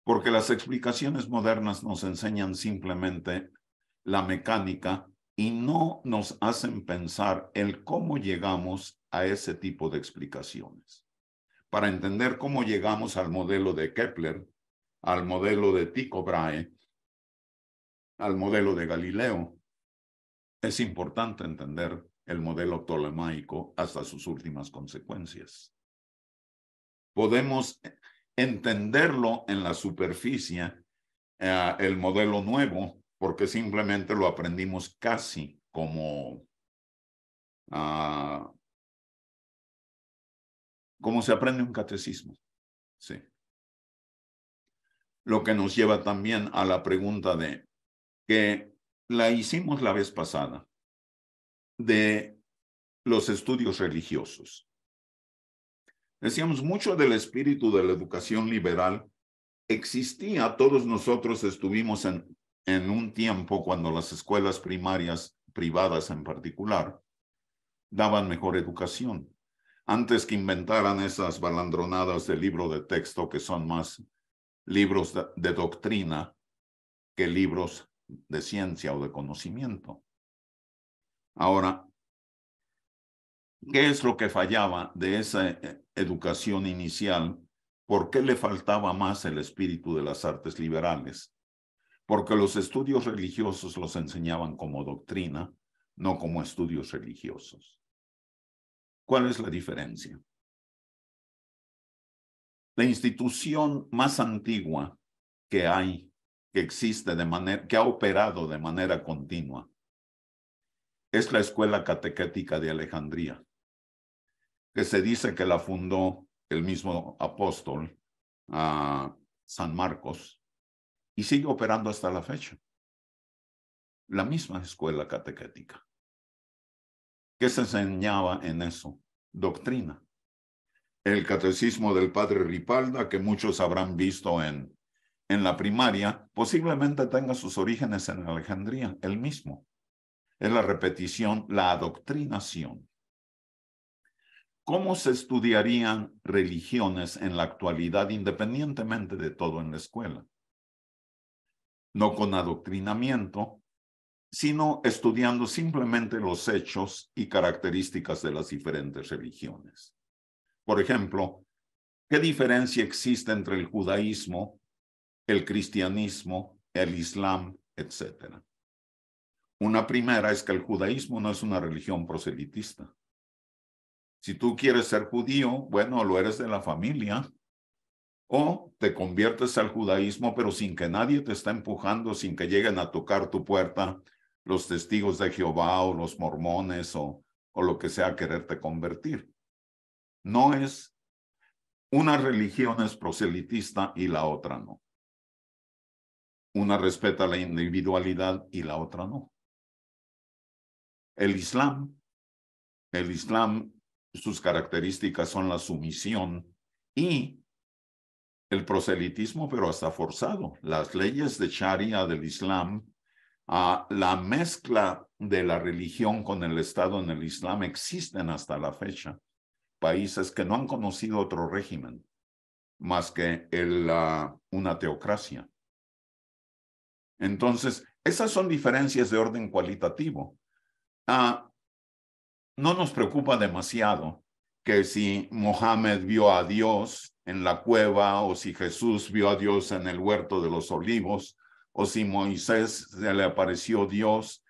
Porque las explicaciones modernas nos enseñan simplemente la mecánica y no nos hacen pensar el cómo llegamos a ese tipo de explicaciones. Para entender cómo llegamos al modelo de Kepler, al modelo de Tycho Brahe, al modelo de Galileo. Es importante entender el modelo ptolemaico hasta sus últimas consecuencias. Podemos entenderlo en la superficie, eh, el modelo nuevo, porque simplemente lo aprendimos casi como, ah, como se aprende un catecismo. Sí. Lo que nos lleva también a la pregunta de que la hicimos la vez pasada de los estudios religiosos. Decíamos mucho del espíritu de la educación liberal existía, todos nosotros estuvimos en, en un tiempo cuando las escuelas primarias, privadas en particular, daban mejor educación, antes que inventaran esas balandronadas de libro de texto que son más libros de, doctrina que libros de ciencia o de conocimiento. Ahora, ¿qué es lo que fallaba de esa eh, educación inicial? ¿Por qué le faltaba más el espíritu de las artes liberales? Porque los estudios religiosos los enseñaban como doctrina, no como estudios religiosos. ¿Cuál es la diferencia? la institución más antigua que hay, que existe de manera, que ha operado de manera continua, es la Escuela Catequética de Alejandría, que se dice que la fundó el mismo apóstol a ah, San Marcos y sigue operando hasta la fecha. La misma escuela catequética. ¿Qué se enseñaba en eso? Doctrina el catecismo del padre Ripalda, que muchos habrán visto en, la primaria, posiblemente tenga sus orígenes en Alejandría, el mismo. Es la repetición, la adoctrinación. ¿Cómo se estudiarían religiones en la actualidad independientemente de todo en la escuela? No con adoctrinamiento, sino estudiando simplemente los hechos y características de las diferentes religiones. Por ejemplo, ¿qué diferencia existe entre el judaísmo, el cristianismo, el islam, etcétera? Una primera es que el judaísmo no es una religión proselitista. Si tú quieres ser judío, bueno, lo eres de la familia. O te conviertes al judaísmo, pero sin que nadie te está empujando, sin que lleguen a tocar tu puerta los testigos de Jehová o los mormones o, o lo que sea quererte convertir. No es una religión es proselitista y la otra no. Una respeta la individualidad y la otra no. El Islam, el Islam, sus características son la sumisión y el proselitismo, pero hasta forzado. Las leyes de Sharia del Islam, ah, la mezcla de la religión con el Estado en el Islam existen hasta la fecha países que no han conocido otro régimen más que el, una teocracia. Entonces, esas son diferencias de orden cualitativo. Ah, no nos preocupa demasiado que si Mohammed vio a Dios en la cueva o si Jesús vio a Dios en el huerto de los olivos o si Moisés le apareció Dios,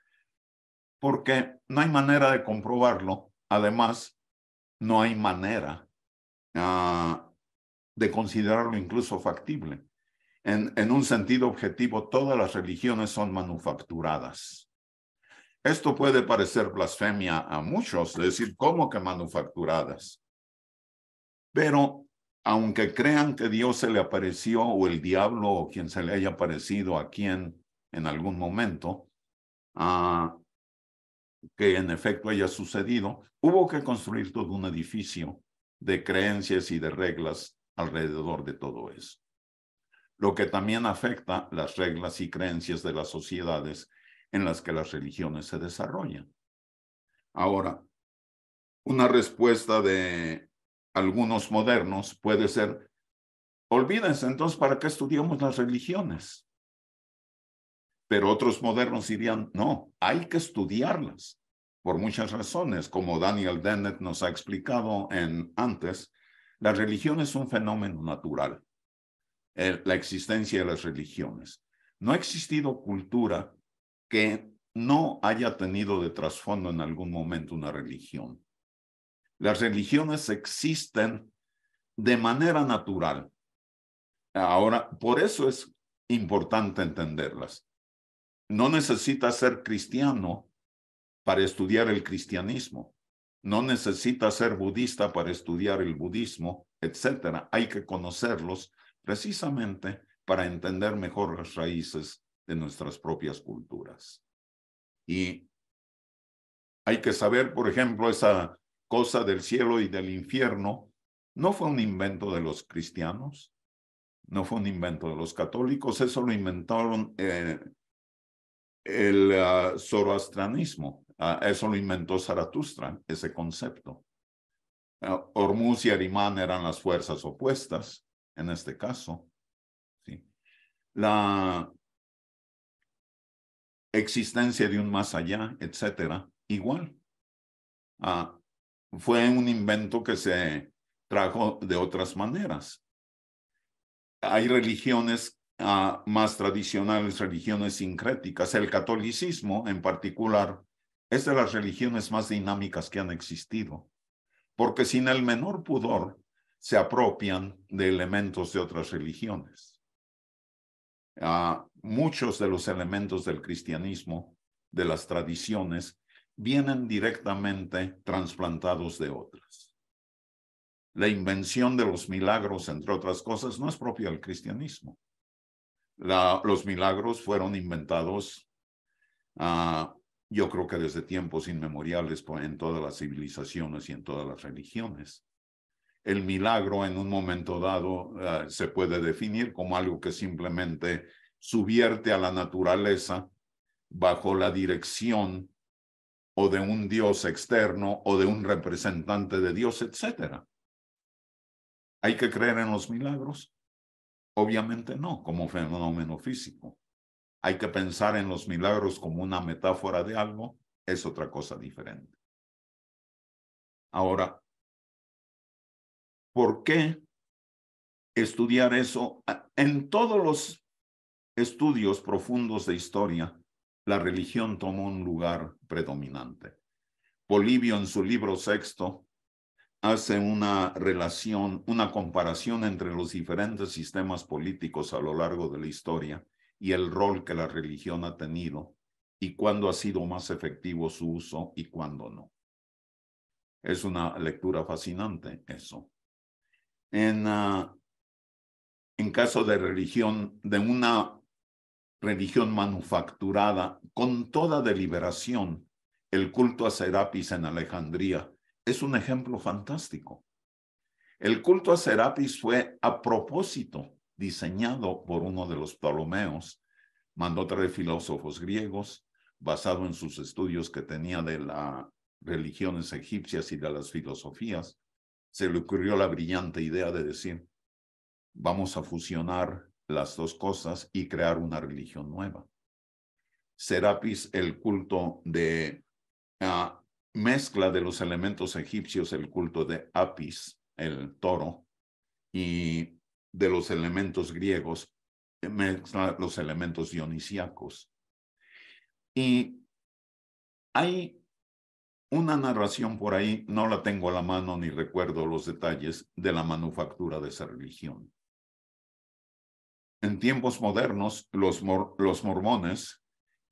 porque no hay manera de comprobarlo. Además, no hay manera ah, de considerarlo incluso factible. En, un sentido objetivo, todas las religiones son manufacturadas. Esto puede parecer blasfemia a muchos, es decir, ¿cómo que manufacturadas? Pero aunque crean que Dios se le apareció o el diablo o quien se le haya aparecido a quien en algún momento, ah, que en efecto haya sucedido, hubo que construir todo un edificio de creencias y de reglas alrededor de todo eso. Lo que también afecta las reglas y creencias de las sociedades en las que las religiones se desarrollan. Ahora, una respuesta de algunos modernos puede ser, olvídense entonces para qué estudiamos las religiones. Pero otros modernos dirían, no, hay que estudiarlas por muchas razones. Como Daniel Dennett nos ha explicado en antes, la religión es un fenómeno natural, eh, la existencia de las religiones. No ha existido cultura que no haya tenido de trasfondo en algún momento una religión. Las religiones existen de manera natural. Ahora, por eso es importante entenderlas. No necesita ser cristiano para estudiar el cristianismo. No necesita ser budista para estudiar el budismo, etcétera. Hay que conocerlos precisamente para entender mejor las raíces de nuestras propias culturas. Y hay que saber, por ejemplo, esa cosa del cielo y del infierno no fue un invento de los cristianos, no fue un invento de los católicos, eso lo inventaron eh, el Zoroastrianismo. Ah, zoroastranismo. Ah, eso lo inventó Zaratustra, ese concepto. Ah, Hormuz y Arimán eran las fuerzas opuestas, en este caso. ¿sí? La existencia de un más allá, etcétera, igual. fue un invento que se trajo de otras maneras. Hay religiones más tradicionales religiones sincréticas, el catolicismo en particular, es de las religiones más dinámicas que han existido, porque sin el menor pudor se apropian de elementos de otras religiones. Ah, muchos de los elementos del cristianismo, de las tradiciones, vienen directamente trasplantados de otras. La invención de los milagros, entre otras cosas, no es propia del cristianismo los milagros fueron inventados, ah, yo creo que desde tiempos inmemoriales en todas las civilizaciones y en todas las religiones. El milagro en un momento dado ah, se puede definir como algo que simplemente subierte a la naturaleza bajo la dirección o de un Dios externo o de un representante de Dios, etcétera. Hay que creer en los milagros. Obviamente no, como fenómeno físico. Hay que pensar en los milagros como una metáfora de algo, es otra cosa diferente. Ahora, ¿por qué estudiar eso? En todos los estudios profundos de historia, la religión tomó un lugar predominante. Polibio en su libro sexto hace una relación, una comparación entre los diferentes sistemas políticos a lo largo de la historia y el rol que la religión ha tenido y cuándo ha sido más efectivo su uso y cuándo no. Es una lectura fascinante eso. En, ah, en caso de religión, de una religión manufacturada con toda deliberación, el culto a Serapis en Alejandría es un ejemplo fantástico. El culto a Serapis fue a propósito diseñado por uno de los Ptolomeos, mandotra de filósofos griegos, basado en sus estudios que tenía de las religiones egipcias y de las filosofías, se le ocurrió la brillante idea de decir, vamos a fusionar las dos cosas y crear una religión nueva. Serapis, el culto de ah, mezcla de los elementos egipcios, el culto de Apis, el toro, y de los elementos griegos, eh, mezcla los elementos dionisíacos. Y hay una narración por ahí, no la tengo a la mano ni recuerdo los detalles de la manufactura de esa religión. En tiempos modernos, los, los mormones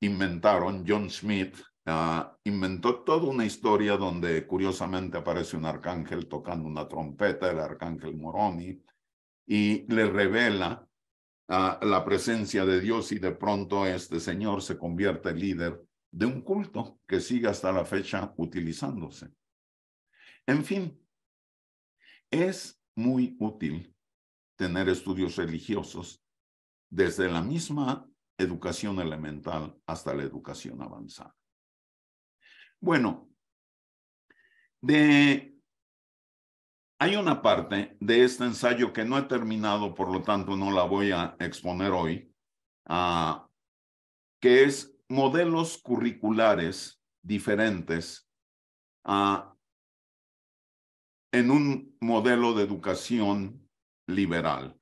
inventaron John Smith, Ah, inventó toda una historia donde curiosamente aparece un arcángel tocando una trompeta, el arcángel Moroni, y le revela ah, la presencia de Dios y de pronto este señor se convierte en líder de un culto que sigue hasta la fecha utilizándose. En fin, es muy útil tener estudios religiosos desde la misma educación elemental hasta la educación avanzada. Bueno, hay una parte de este ensayo que no he terminado, por lo tanto no la voy a exponer hoy, ah, que es modelos curriculares diferentes ah, en un modelo de educación liberal.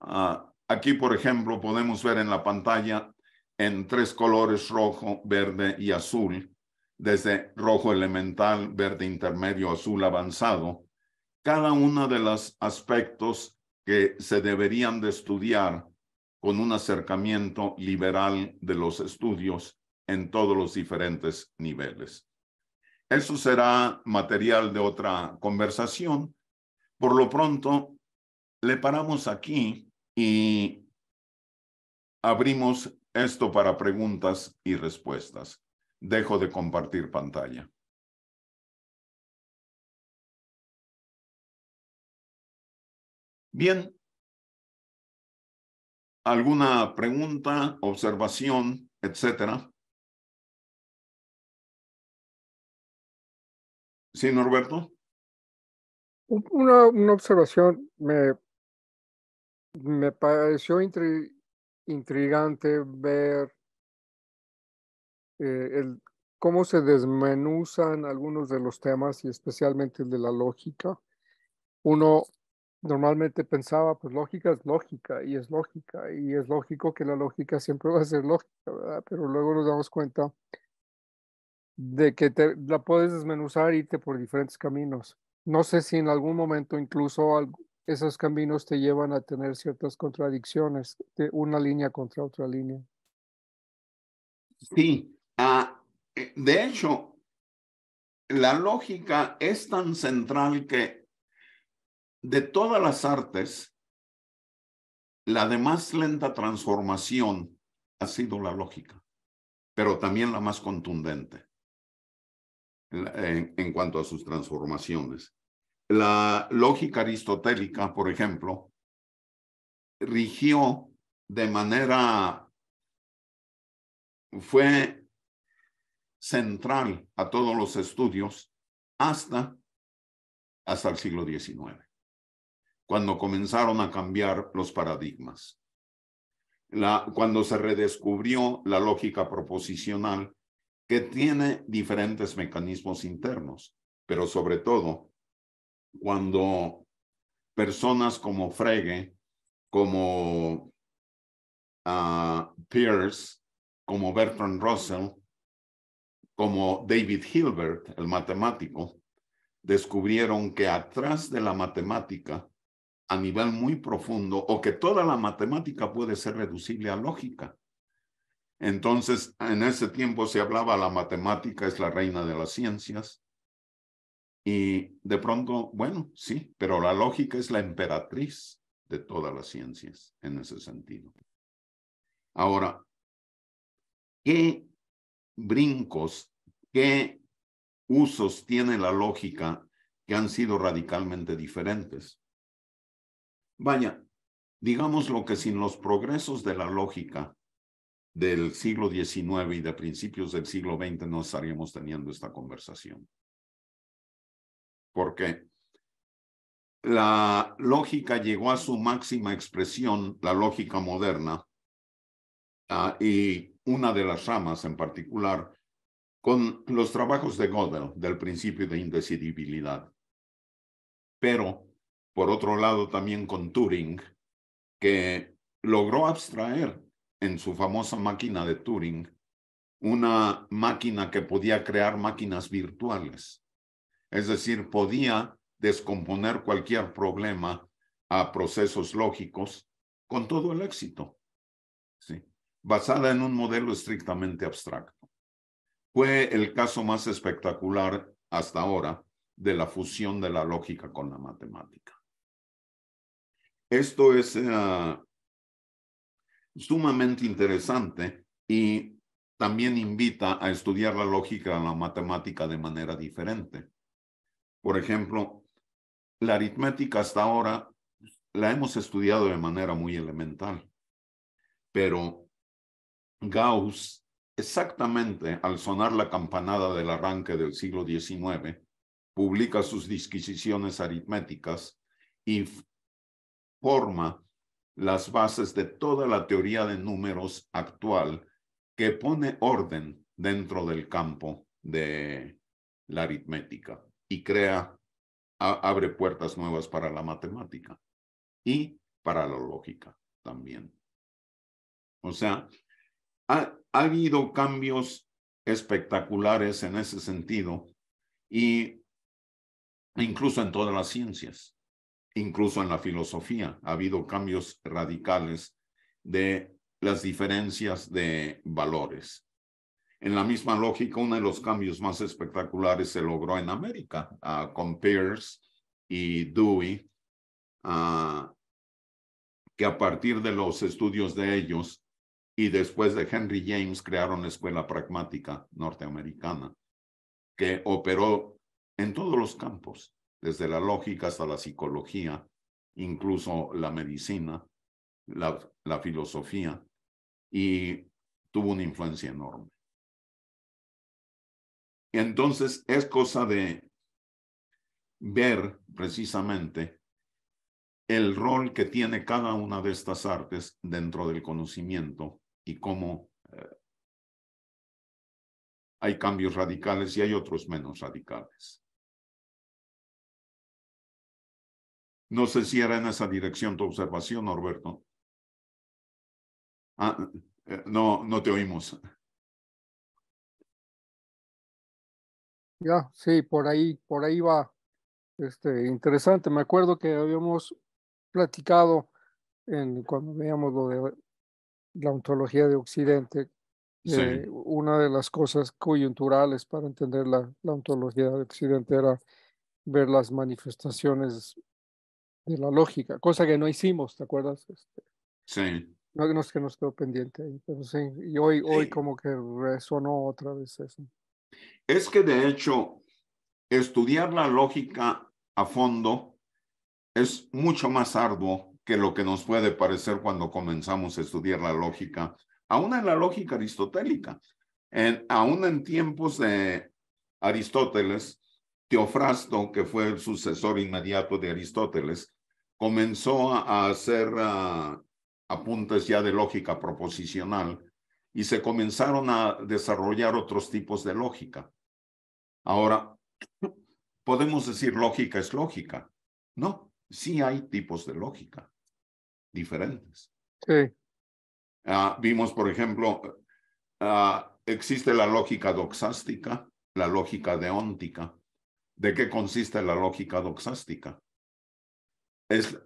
Ah, aquí, por ejemplo, podemos ver en la pantalla en tres colores, rojo, verde y azul, desde rojo elemental, verde intermedio, azul avanzado, cada uno de los aspectos que se deberían de estudiar con un acercamiento liberal de los estudios en todos los diferentes niveles. Eso será material de otra conversación. Por lo pronto, le paramos aquí y abrimos esto para preguntas y respuestas. Dejo de compartir pantalla. Bien. ¿Alguna pregunta, observación, etcétera? Sí, Norberto. Una, una observación me, me pareció intrigante ver eh, el, cómo se desmenuzan algunos de los temas y especialmente el de la lógica. Uno normalmente pensaba, pues lógica es lógica y es lógica y es lógico que la lógica siempre va a ser lógica, ¿verdad? Pero luego nos damos cuenta de que te, la puedes desmenuzar y irte por diferentes caminos. No sé si en algún momento incluso esos caminos te llevan a tener ciertas contradicciones de una línea contra otra línea. Sí, Ah, eh, de hecho, la lógica es tan central que de todas las artes, la de más lenta transformación ha sido la lógica, pero también la más contundente en, en cuanto a sus transformaciones. La lógica aristotélica, por ejemplo, rigió de manera, fue central a todos los estudios hasta, el siglo XIX, cuando comenzaron a cambiar los paradigmas. cuando se redescubrió la lógica proposicional que tiene diferentes mecanismos internos, pero sobre todo cuando personas como Frege, como ah, Peirce, Pierce, como Bertrand Russell, como David Hilbert, el matemático, descubrieron que atrás de la matemática, a nivel muy profundo, o que toda la matemática puede ser reducible a lógica. Entonces, en ese tiempo se hablaba la matemática es la reina de las ciencias. Y de pronto, bueno, sí, pero la lógica es la emperatriz de todas las ciencias en ese sentido. Ahora, ¿qué brincos, qué usos tiene la lógica que han sido radicalmente diferentes. Vaya, digamos lo que sin los progresos de la lógica del siglo XIX y de principios del siglo XX no estaríamos teniendo esta conversación. Porque la lógica llegó a su máxima expresión, la lógica moderna, Ah, y una de las ramas en particular, con los trabajos de Gödel del principio de indecidibilidad. Pero, por otro lado, también con Turing, que logró abstraer en su famosa máquina de Turing una máquina que podía crear máquinas virtuales. Es decir, podía descomponer cualquier problema a procesos lógicos con todo el éxito. ¿Sí? basada en un modelo estrictamente abstracto. Fue el caso más espectacular hasta ahora de la fusión de la lógica con la matemática. Esto es eh, sumamente interesante y también invita a estudiar la lógica y la matemática de manera diferente. Por ejemplo, la aritmética hasta ahora la hemos estudiado de manera muy elemental, pero Gauss, exactamente al sonar la campanada del arranque del siglo XIX, publica sus disquisiciones aritméticas y forma las bases de toda la teoría de números actual que pone orden dentro del campo de la aritmética y crea, abre puertas nuevas para la matemática y para la lógica también. O sea, ha, habido cambios espectaculares en ese sentido y incluso en todas las ciencias, incluso en la filosofía, ha habido cambios radicales de las diferencias de valores. En la misma lógica, uno de los cambios más espectaculares se logró en América ah, con Peirce y Dewey, ah, que a partir de los estudios de ellos y después de Henry James crearon la Escuela Pragmática Norteamericana, que operó en todos los campos, desde la lógica hasta la psicología, incluso la medicina, la, la filosofía, y tuvo una influencia enorme. Entonces es cosa de ver precisamente el rol que tiene cada una de estas artes dentro del conocimiento y cómo eh, hay cambios radicales y hay otros menos radicales. No sé si era en esa dirección tu observación, Norberto. Ah, eh, no, no te oímos. Ya, sí, por ahí, por ahí va. Este, interesante. Me acuerdo que habíamos platicado en cuando veíamos lo de la ontología de Occidente, eh, una de las cosas coyunturales para entender la, la, ontología de Occidente era ver las manifestaciones de la lógica, cosa que no hicimos, ¿te acuerdas? Este, sí. No, es que nos quedó pendiente pero y hoy, hoy como que resonó otra vez eso. Es que de hecho, estudiar la lógica a fondo es mucho más arduo que lo que nos puede parecer cuando comenzamos a estudiar la lógica, aún en la lógica aristotélica, aún en tiempos de Aristóteles, Teofrasto, que fue el sucesor inmediato de Aristóteles, comenzó a hacer ah, apuntes ya de lógica proposicional y se comenzaron a desarrollar otros tipos de lógica. Ahora, podemos decir lógica es lógica. No, sí hay tipos de lógica diferentes. Sí. Ah, vimos, por ejemplo, ah, existe la lógica doxástica, la lógica deóntica. ¿De qué consiste la lógica doxástica? Es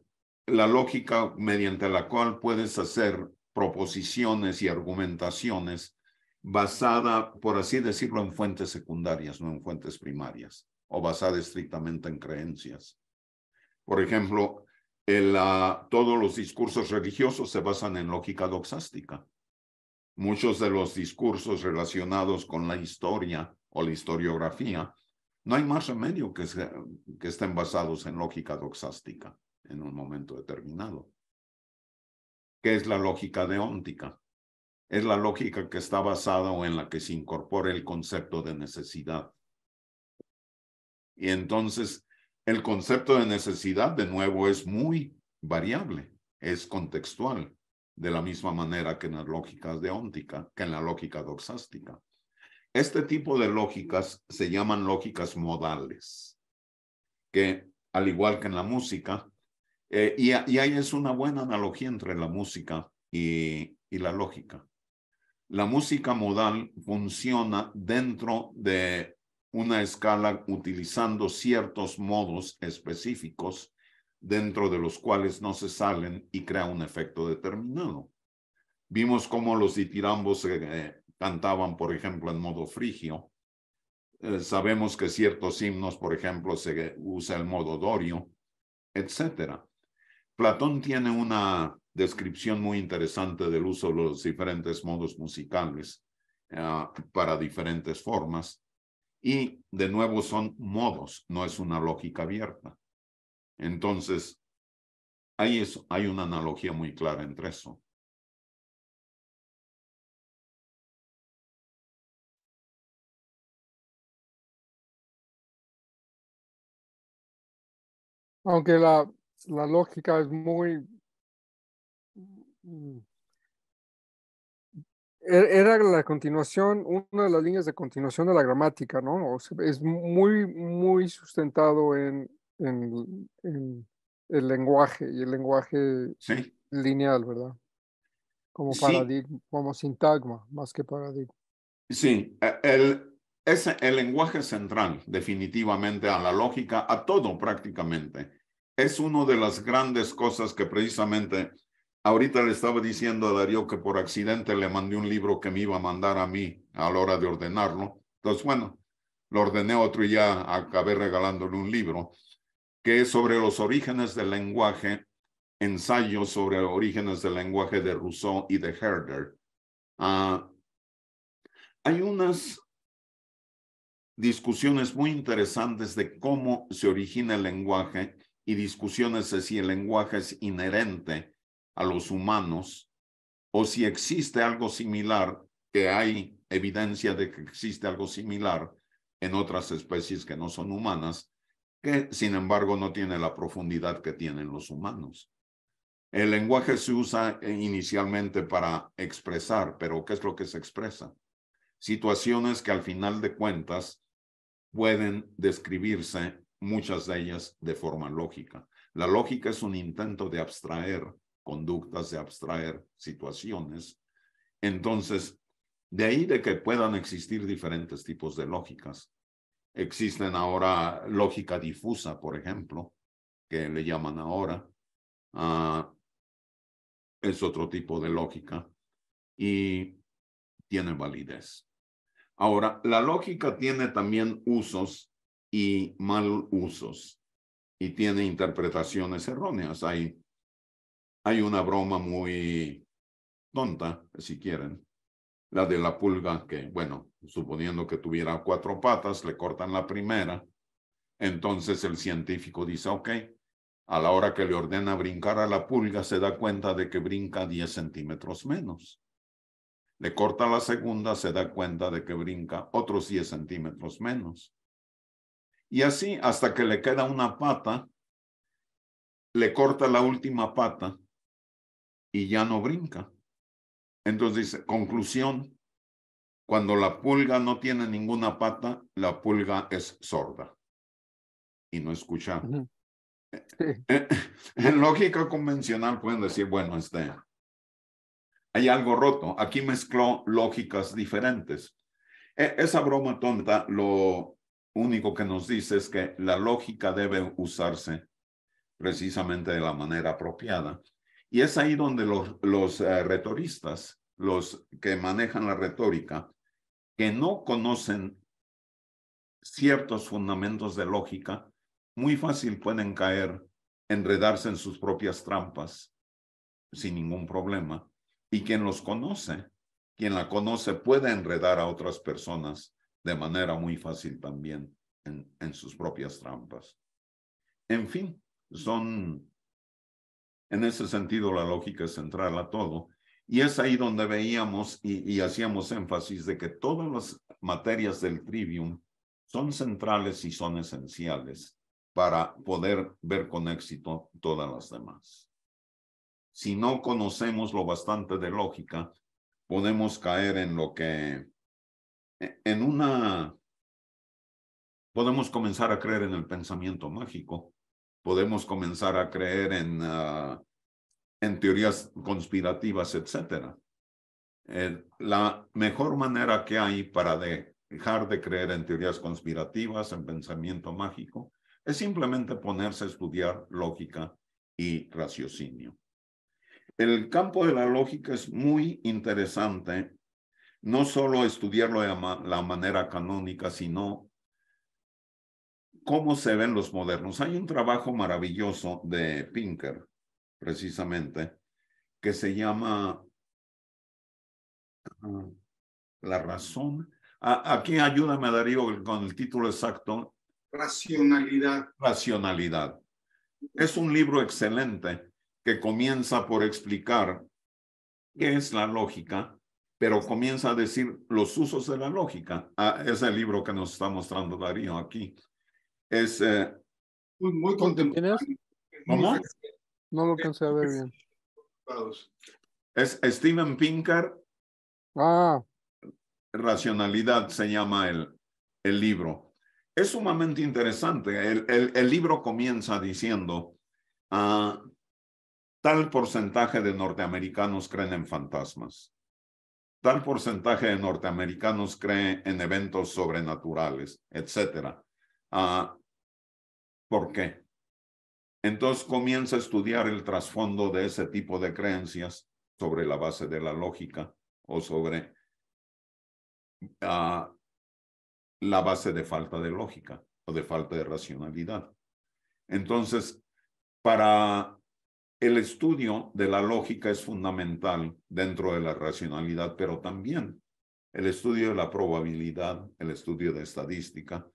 la lógica mediante la cual puedes hacer proposiciones y argumentaciones basada, por así decirlo, en fuentes secundarias, no en fuentes primarias, o basada estrictamente en creencias. Por ejemplo, todos los discursos religiosos se basan en lógica doxástica. Muchos de los discursos relacionados con la historia o la historiografía, no hay más remedio que, que estén basados en lógica doxástica en un momento determinado. ¿Qué es la lógica deóntica? Es la lógica que está basada o en la que se incorpora el concepto de necesidad. Y entonces el concepto de necesidad, de nuevo, es muy variable, es contextual, de la misma manera que en las lógicas de óntica, que en la lógica doxástica. Este tipo de lógicas se llaman lógicas modales, que al igual que en la música, eh, y, ahí es una buena analogía entre la música y la lógica. La música modal funciona dentro de una escala utilizando ciertos modos específicos dentro de los cuales no se salen y crea un efecto determinado. Vimos cómo los ditirambos eh, cantaban, por ejemplo, en modo frigio. Eh, sabemos que ciertos himnos, por ejemplo, se usa el modo dorio, etc. Platón tiene una descripción muy interesante del uso de los diferentes modos musicales eh, para diferentes formas y de nuevo son modos, no es una lógica abierta. Entonces, hay, hay una analogía muy clara entre eso. Aunque la, la lógica es muy mm, Er, era la continuación, una de las líneas de continuación de la gramática, ¿no? es muy, muy sustentado en, en, el lenguaje y el lenguaje lineal, ¿verdad? Como paradigma, como sintagma, más que paradigma. Sí, e, el, es el lenguaje central, definitivamente, a la lógica, a todo prácticamente. Es una de las grandes cosas que precisamente Ahorita le estaba diciendo a Darío que por accidente le mandé un libro que me iba a mandar a mí a la hora de ordenarlo. Entonces, bueno, lo ordené otro y ya acabé regalándole un libro que es sobre los orígenes del lenguaje, ensayos sobre orígenes del lenguaje de Rousseau y de Herder. Ah, hay unas discusiones muy interesantes de cómo se origina el lenguaje y discusiones de si el lenguaje es inherente a los humanos o si existe algo similar, que hay evidencia de que existe algo similar en otras especies que no son humanas, que sin embargo no tiene la profundidad que tienen los humanos. El lenguaje se usa eh, inicialmente para expresar, pero ¿qué es lo que se expresa? Situaciones que al final de cuentas pueden describirse, muchas de ellas de forma lógica. La lógica es un intento de abstraer conductas, de abstraer situaciones. Entonces, de ahí de que puedan existir diferentes tipos de lógicas. Existen ahora lógica difusa, por ejemplo, que le llaman ahora. Ah, es otro tipo de lógica y tiene validez. Ahora, la lógica tiene también usos y mal usos y tiene interpretaciones erróneas. Hay hay una broma muy tonta, si quieren, la de la pulga que, bueno, suponiendo que tuviera cuatro patas, le cortan la primera. Entonces el científico dice, ok, a la hora que le ordena brincar a la pulga, se da cuenta de que brinca 10 centímetros menos. Le corta la segunda, se da cuenta de que brinca otros 10 centímetros menos. Y así hasta que le queda una pata, le corta la última pata y ya no brinca. Entonces, conclusión, cuando la pulga no tiene ninguna pata, la pulga es sorda y no escucha. Eh, eh, eh, en, lógica convencional pueden decir, bueno, este, hay algo roto. Aquí mezcló lógicas diferentes. E, esa broma tonta lo único que nos dice es que la lógica debe usarse precisamente de la manera apropiada. Y es ahí donde los, eh, retoristas, los que manejan la retórica, que no conocen ciertos fundamentos de lógica, muy fácil pueden caer, enredarse en sus propias trampas sin ningún problema. Y quien los conoce, quien la conoce, puede enredar a otras personas de manera muy fácil también en, en sus propias trampas. En fin, son en ese sentido, la lógica es central a todo. Y es ahí donde veíamos y, hacíamos énfasis de que todas las materias del trivium son centrales y son esenciales para poder ver con éxito todas las demás. Si no conocemos lo bastante de lógica, podemos caer en lo que, en una, podemos comenzar a creer en el pensamiento mágico podemos comenzar a creer en, ah, en teorías conspirativas, etc. Eh, la mejor manera que hay para dejar de creer en teorías conspirativas, en pensamiento mágico, es simplemente ponerse a estudiar lógica y raciocinio. El campo de la lógica es muy interesante, no solo estudiarlo de la manera canónica, sino cómo se ven los modernos. Hay un trabajo maravilloso de Pinker, precisamente, que se llama ah, La razón. Ah, aquí ayúdame, Darío, con el título exacto. Racionalidad. Racionalidad. Es un libro excelente que comienza por explicar qué es la lógica, pero comienza a decir los usos de la lógica. Ah, es el libro que nos está mostrando Darío aquí. Eh, es muy, muy contemporáneo. No lo pensé a ver bien. Es Steven Pinker. Ah. Racionalidad se llama el, el libro. Es sumamente interesante. El, el, libro comienza diciendo, ah, tal porcentaje de norteamericanos creen en fantasmas, tal porcentaje de norteamericanos creen en eventos sobrenaturales, etcétera Ah, ¿Por qué? Entonces comienza a estudiar el trasfondo de ese tipo de creencias sobre la base de la lógica o sobre ah, la base de falta de lógica o de falta de racionalidad. Entonces, para el estudio de la lógica es fundamental dentro de la racionalidad, pero también el estudio de la probabilidad, el estudio de estadística,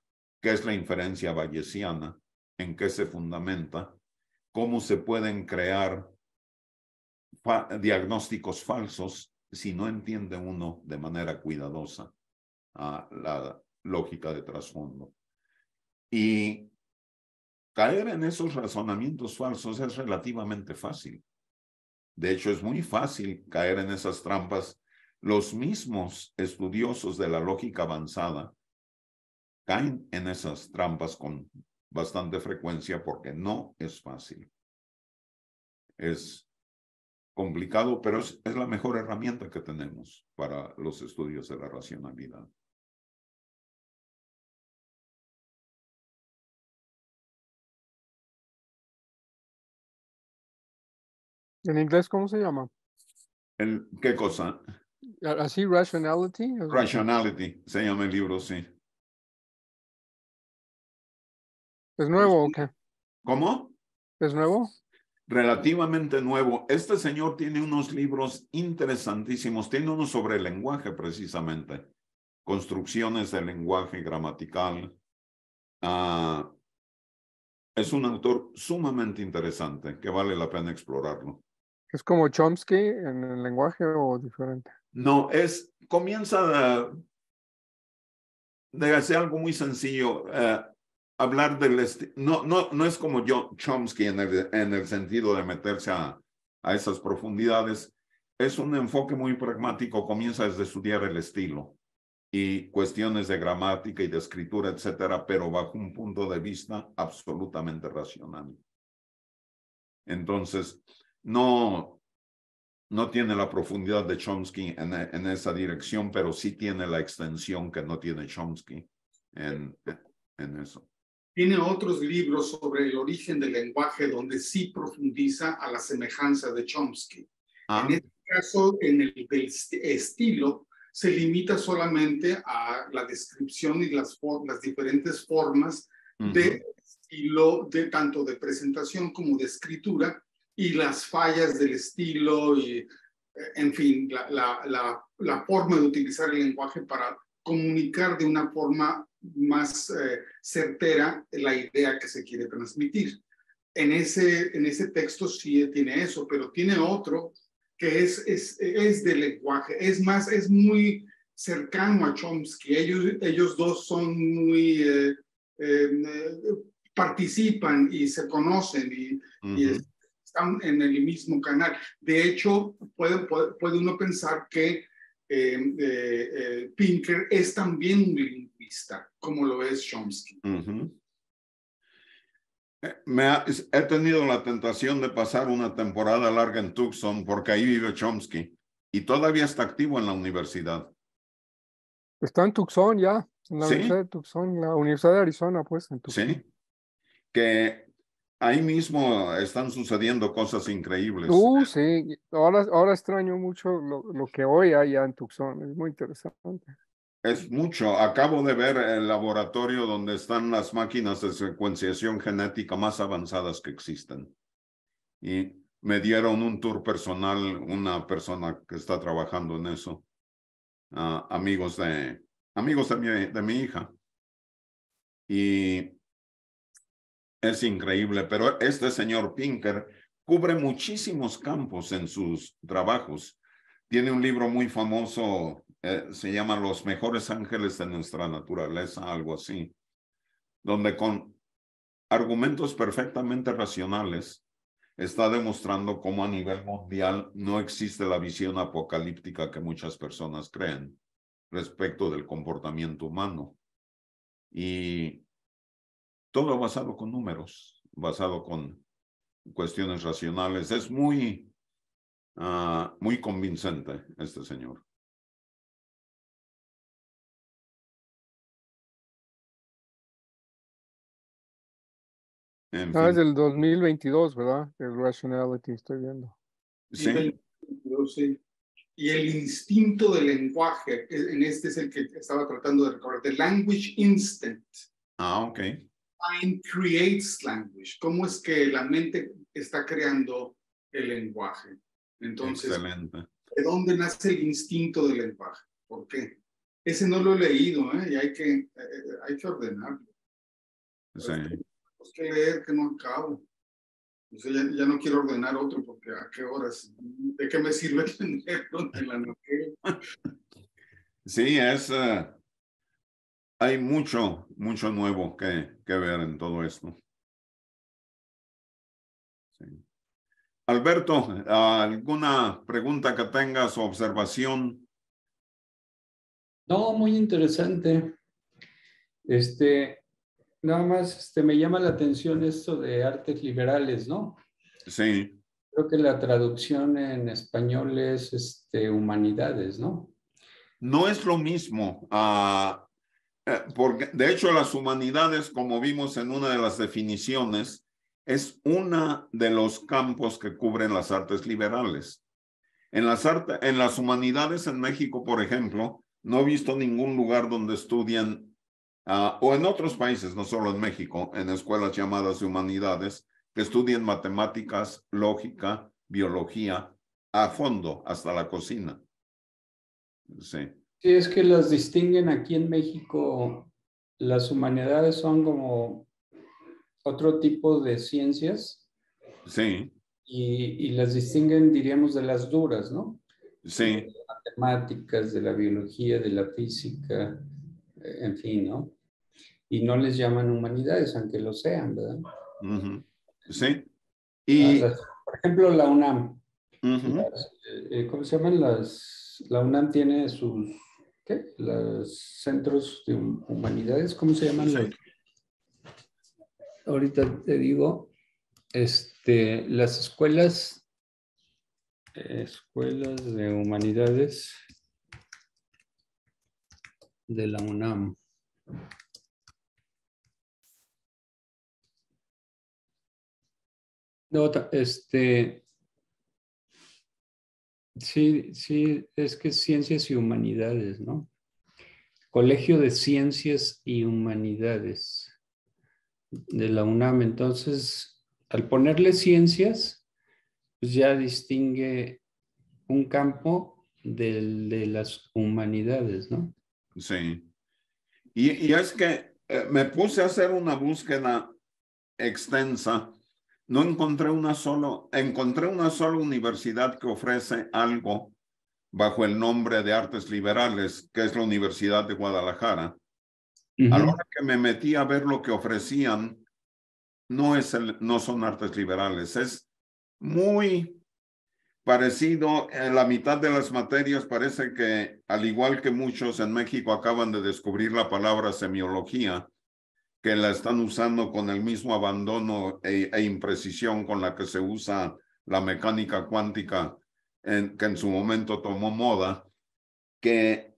qué es la inferencia bayesiana, en qué se fundamenta, cómo se pueden crear diagnósticos falsos si no entiende uno de manera cuidadosa ah, la lógica de trasfondo. Y caer en esos razonamientos falsos es relativamente fácil. De hecho, es muy fácil caer en esas trampas. Los mismos estudiosos de la lógica avanzada caen en esas trampas con bastante frecuencia porque no es fácil. Es complicado, pero es, la mejor herramienta que tenemos para los estudios de la racionalidad. ¿En inglés cómo se llama? ¿El, ¿Qué cosa? Así, rationality. Rationality, se llama el libro, sí. ¿Es nuevo o este, qué? ¿Cómo? ¿Es nuevo? Relativamente nuevo. Este señor tiene unos libros interesantísimos, tiene uno sobre el lenguaje precisamente, construcciones del lenguaje gramatical. Ah, es un autor sumamente interesante que vale la pena explorarlo. ¿Es como Chomsky en el lenguaje o diferente? No, es, comienza de, hacer algo muy sencillo. Eh, hablar del... No, no, no es como yo, Chomsky en el, en sentido de meterse a, esas profundidades. Es un enfoque muy pragmático, comienza desde estudiar el estilo y cuestiones de gramática y de escritura, etcétera, pero bajo un punto de vista absolutamente racional. Entonces, no, no tiene la profundidad de Chomsky en, esa dirección, pero sí tiene la extensión que no tiene Chomsky en, en eso. Tiene otros libros sobre el origen del lenguaje donde sí profundiza a la semejanza de Chomsky. Ah. En este caso, en el del estilo, se limita solamente a la descripción y las, las diferentes formas de estilo, de tanto de presentación como de escritura, y las fallas del estilo, y en fin, la forma de utilizar el lenguaje para comunicar de una forma más eh, certera la idea que se quiere transmitir. En ese, en ese texto sí tiene eso, pero tiene otro que es, es, es de lenguaje, es más, es muy cercano a Chomsky. Ellos, ellos dos son muy, eh, eh, participan y se conocen y, están en el mismo canal. De hecho, puede, puede, puede uno pensar que eh, eh, eh, Pinker es también un lingüista, como lo es Chomsky. Me he tenido la tentación de pasar una temporada larga en Tucson porque ahí vive Chomsky y todavía está activo en la universidad. Está en Tucson ya, en la Universidad de Tucson, la Universidad de Arizona, pues. En Tucson. Sí. Que ahí mismo están sucediendo cosas increíbles. Uh, sí, ahora, ahora extraño mucho lo, lo que hoy hay en Tucson, es muy interesante. Es mucho. Acabo de ver el laboratorio donde están las máquinas de secuenciación genética más avanzadas que existen. Y me dieron un tour personal, una persona que está trabajando en eso. Ah, amigos de amigos de mi, de mi hija. Y es increíble, pero este señor Pinker cubre muchísimos campos en sus trabajos. Tiene un libro muy famoso, eh, se llama Los mejores ángeles de nuestra naturaleza, algo así, donde con argumentos perfectamente racionales está demostrando cómo a nivel mundial no existe la visión apocalíptica que muchas personas creen respecto del comportamiento humano. Y todo basado con números, basado con cuestiones racionales. Es muy, ah, muy convincente este señor. Ah, es del 2022, ¿verdad? El rationality, estoy viendo. Sí. Y el instinto del lenguaje, e, en este es el que estaba tratando de recordar, the language Instant. Ah, ok creates language, cómo es que la mente está creando el lenguaje. Entonces, ¿de dónde nace el instinto del lenguaje? ¿Por qué? Ese no lo he leído, ¿eh? Y hay que, eh, eh, hay que ordenarlo. Sí. Pues, que leer que no acabo. ya, no quiero ordenar otro porque a qué horas, ¿de qué me sirve tenerlo (laughs) la noche? Sí, es... Eh, hay mucho, mucho nuevo que, ver en todo esto. Alberto, ¿alguna pregunta que tengas o observación? No, muy interesante. Este, nada más este, me llama la atención esto de artes liberales, ¿no? Sí. Creo que la traducción en español es este, humanidades, ¿no? No es lo mismo. Ah, eh, porque de hecho las humanidades, como vimos en una de las definiciones, es uno de los campos que cubren las artes liberales. En las, en las humanidades en México, por ejemplo, no he visto ningún lugar donde estudian, ah, o en otros países, no solo en México, en escuelas llamadas de humanidades, que estudien matemáticas, lógica, biología, a fondo, hasta la cocina. Sí. Sí, es que las distinguen aquí en México, las humanidades son como otro tipo de ciencias. Sí. Y, y las distinguen, diríamos, de las duras, ¿no? Sí. De las matemáticas, de la biología, de la física, eh, en fin, ¿no? Y no les llaman humanidades, aunque lo sean, ¿verdad? Sí. Y... por ejemplo, la UNAM. Eh, eh, ¿Cómo se llaman? Las, la UNAM tiene sus los centros de humanidades, ¿cómo se llaman? Ahorita te digo, este, las escuelas, escuelas de humanidades de la UNAM. No, este, Sí, sí, es que ciencias y humanidades, ¿no? Colegio de Ciencias y Humanidades de la UNAM. Entonces, al ponerle ciencias, pues ya distingue un campo del, de las humanidades, ¿no? Sí. Y, es que eh, me puse a hacer una búsqueda extensa no encontré una solo, encontré una sola universidad que ofrece algo bajo el nombre de artes liberales, que es la Universidad de Guadalajara. ahora A la que me metí a ver lo que ofrecían, no, es no son artes liberales, es muy parecido, en eh, la mitad de las materias parece que, al igual que muchos en México acaban de descubrir la palabra semiología, que la están usando con el mismo abandono e, e, imprecisión con la que se usa la mecánica cuántica, en, que en su momento tomó moda, que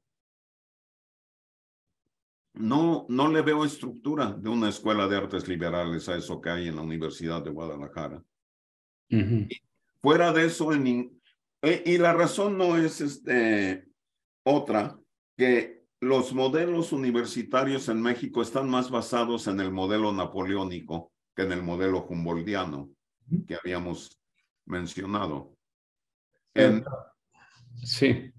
no, no le veo estructura de una escuela de artes liberales a eso que hay en la Universidad de Guadalajara. Fuera de eso, eh, y la razón no es este, otra que los modelos universitarios en México están más basados en el modelo napoleónico que en el modelo humboldiano que habíamos mencionado. sí.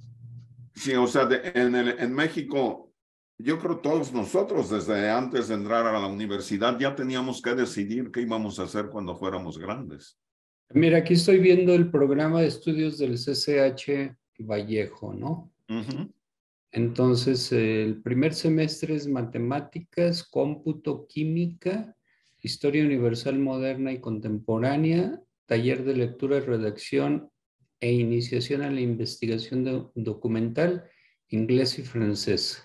Sí, o sea, en, en México, yo creo todos nosotros desde antes de entrar a la universidad ya teníamos que decidir qué íbamos a hacer cuando fuéramos grandes. Mira, aquí estoy viendo el programa de estudios del CCH Vallejo, ¿no? Entonces, el primer semestre es matemáticas, cómputo, química, historia universal moderna y contemporánea, taller de lectura y redacción e iniciación a la investigación documental, inglés y francés.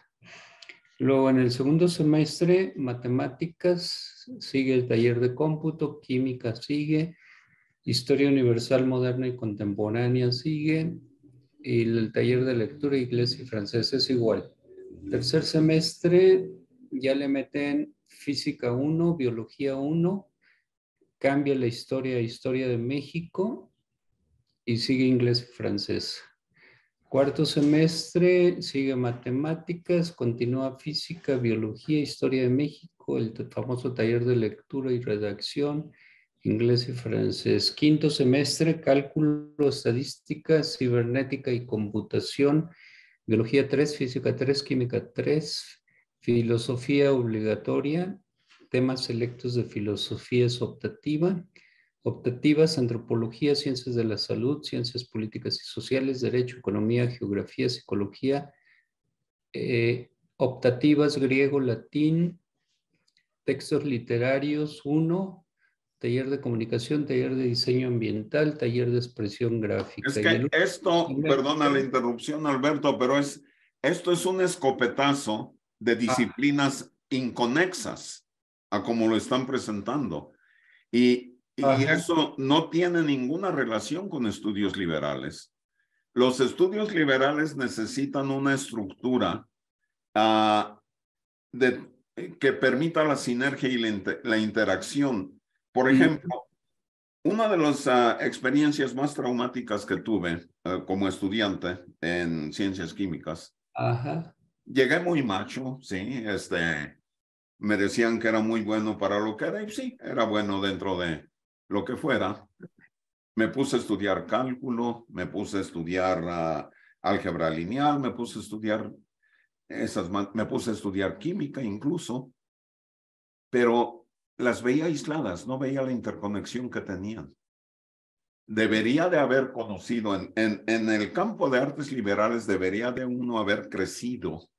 Luego, en el segundo semestre, matemáticas, sigue el taller de cómputo, química sigue, historia universal moderna y contemporánea sigue, y el taller de lectura, inglés y francés es igual. Tercer semestre ya le meten física 1, biología 1, cambia la historia historia de México y sigue inglés y francés. Cuarto semestre sigue matemáticas, continúa física, biología, historia de México, el famoso taller de lectura y redacción, inglés y francés. Quinto semestre, cálculo, estadística, cibernética y computación, biología 3, física 3, química 3, filosofía obligatoria, temas selectos de filosofía es optativa, optativas, antropología, ciencias de la salud, ciencias políticas y sociales, derecho, economía, geografía, psicología, eh, optativas, griego, latín, textos literarios 1, taller de comunicación, taller de diseño ambiental, taller de expresión gráfica. Es que esto, perdona la interrupción, Alberto, pero es esto es un escopetazo de ah. disciplinas inconexas a como lo están presentando. Y, eso no tiene ninguna relación con estudios liberales. Los estudios liberales necesitan una estructura ah, que permita la sinergia y la interacción por ejemplo, una de las ah, experiencias más traumáticas que tuve ah, como estudiante en ciencias químicas, Ajá. llegué muy macho, sí, este, me decían que era muy bueno para lo que era, y sí, era bueno dentro de lo que fuera. Me puse a estudiar cálculo, me puse a estudiar ah, álgebra lineal, me puse a estudiar esas, me puse a estudiar química incluso, pero las veía aisladas, no veía la interconexión que tenían. Debería de haber conocido, en, en, el campo de artes liberales, debería de uno haber crecido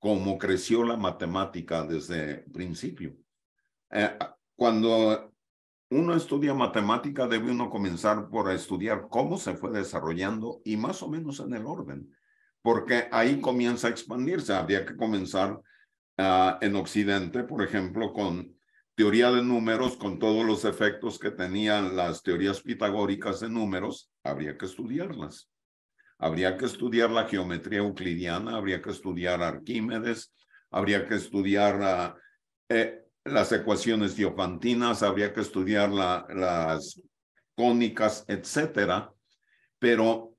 como creció la matemática desde el principio. Eh, cuando uno estudia matemática, debe uno comenzar por estudiar cómo se fue desarrollando y más o menos en el orden, porque ahí comienza a expandirse. Habría que comenzar ah, en Occidente, por ejemplo, con teoría de números con todos los efectos que tenían las teorías pitagóricas de números, habría que estudiarlas. Habría que estudiar la geometría euclidiana, habría que estudiar Arquímedes, habría que estudiar ah, eh, las ecuaciones diopantinas, habría que estudiar las cónicas, etcétera. Pero,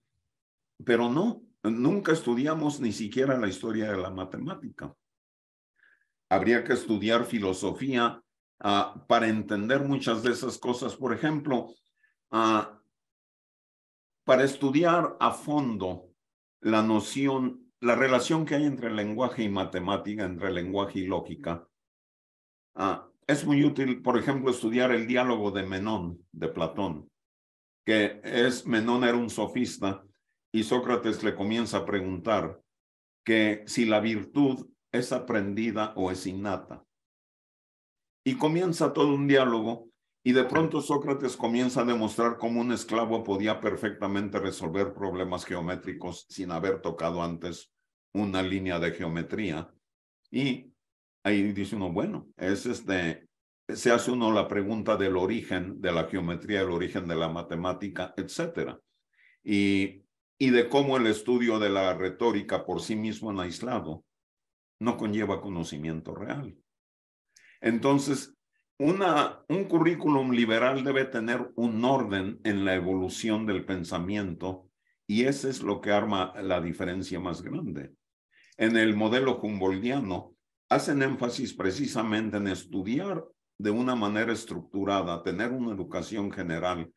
pero no, nunca estudiamos ni siquiera la historia de la matemática habría que estudiar filosofía Ah, para entender muchas de esas cosas. Por ejemplo, ah, para estudiar a fondo la noción, la relación que hay entre lenguaje y matemática, entre lenguaje y lógica, ah, es muy útil, por ejemplo, estudiar el diálogo de Menón, de Platón, que es, Menón era un sofista y Sócrates le comienza a preguntar que si la virtud es aprendida o es innata. Y comienza todo un diálogo y de pronto Sócrates comienza a demostrar cómo un esclavo podía perfectamente resolver problemas geométricos sin haber tocado antes una línea de geometría. Y ahí dice uno, bueno, es este, se hace uno la pregunta del origen de la geometría, el origen de la matemática, etcétera. Y, y de cómo el estudio de la retórica por sí mismo en aislado no conlleva conocimiento real. Entonces, un currículum liberal debe tener un orden en la evolución del pensamiento y ese es lo que arma la diferencia más grande. En el modelo humboldtiano hacen énfasis precisamente en estudiar de una manera estructurada, tener una educación general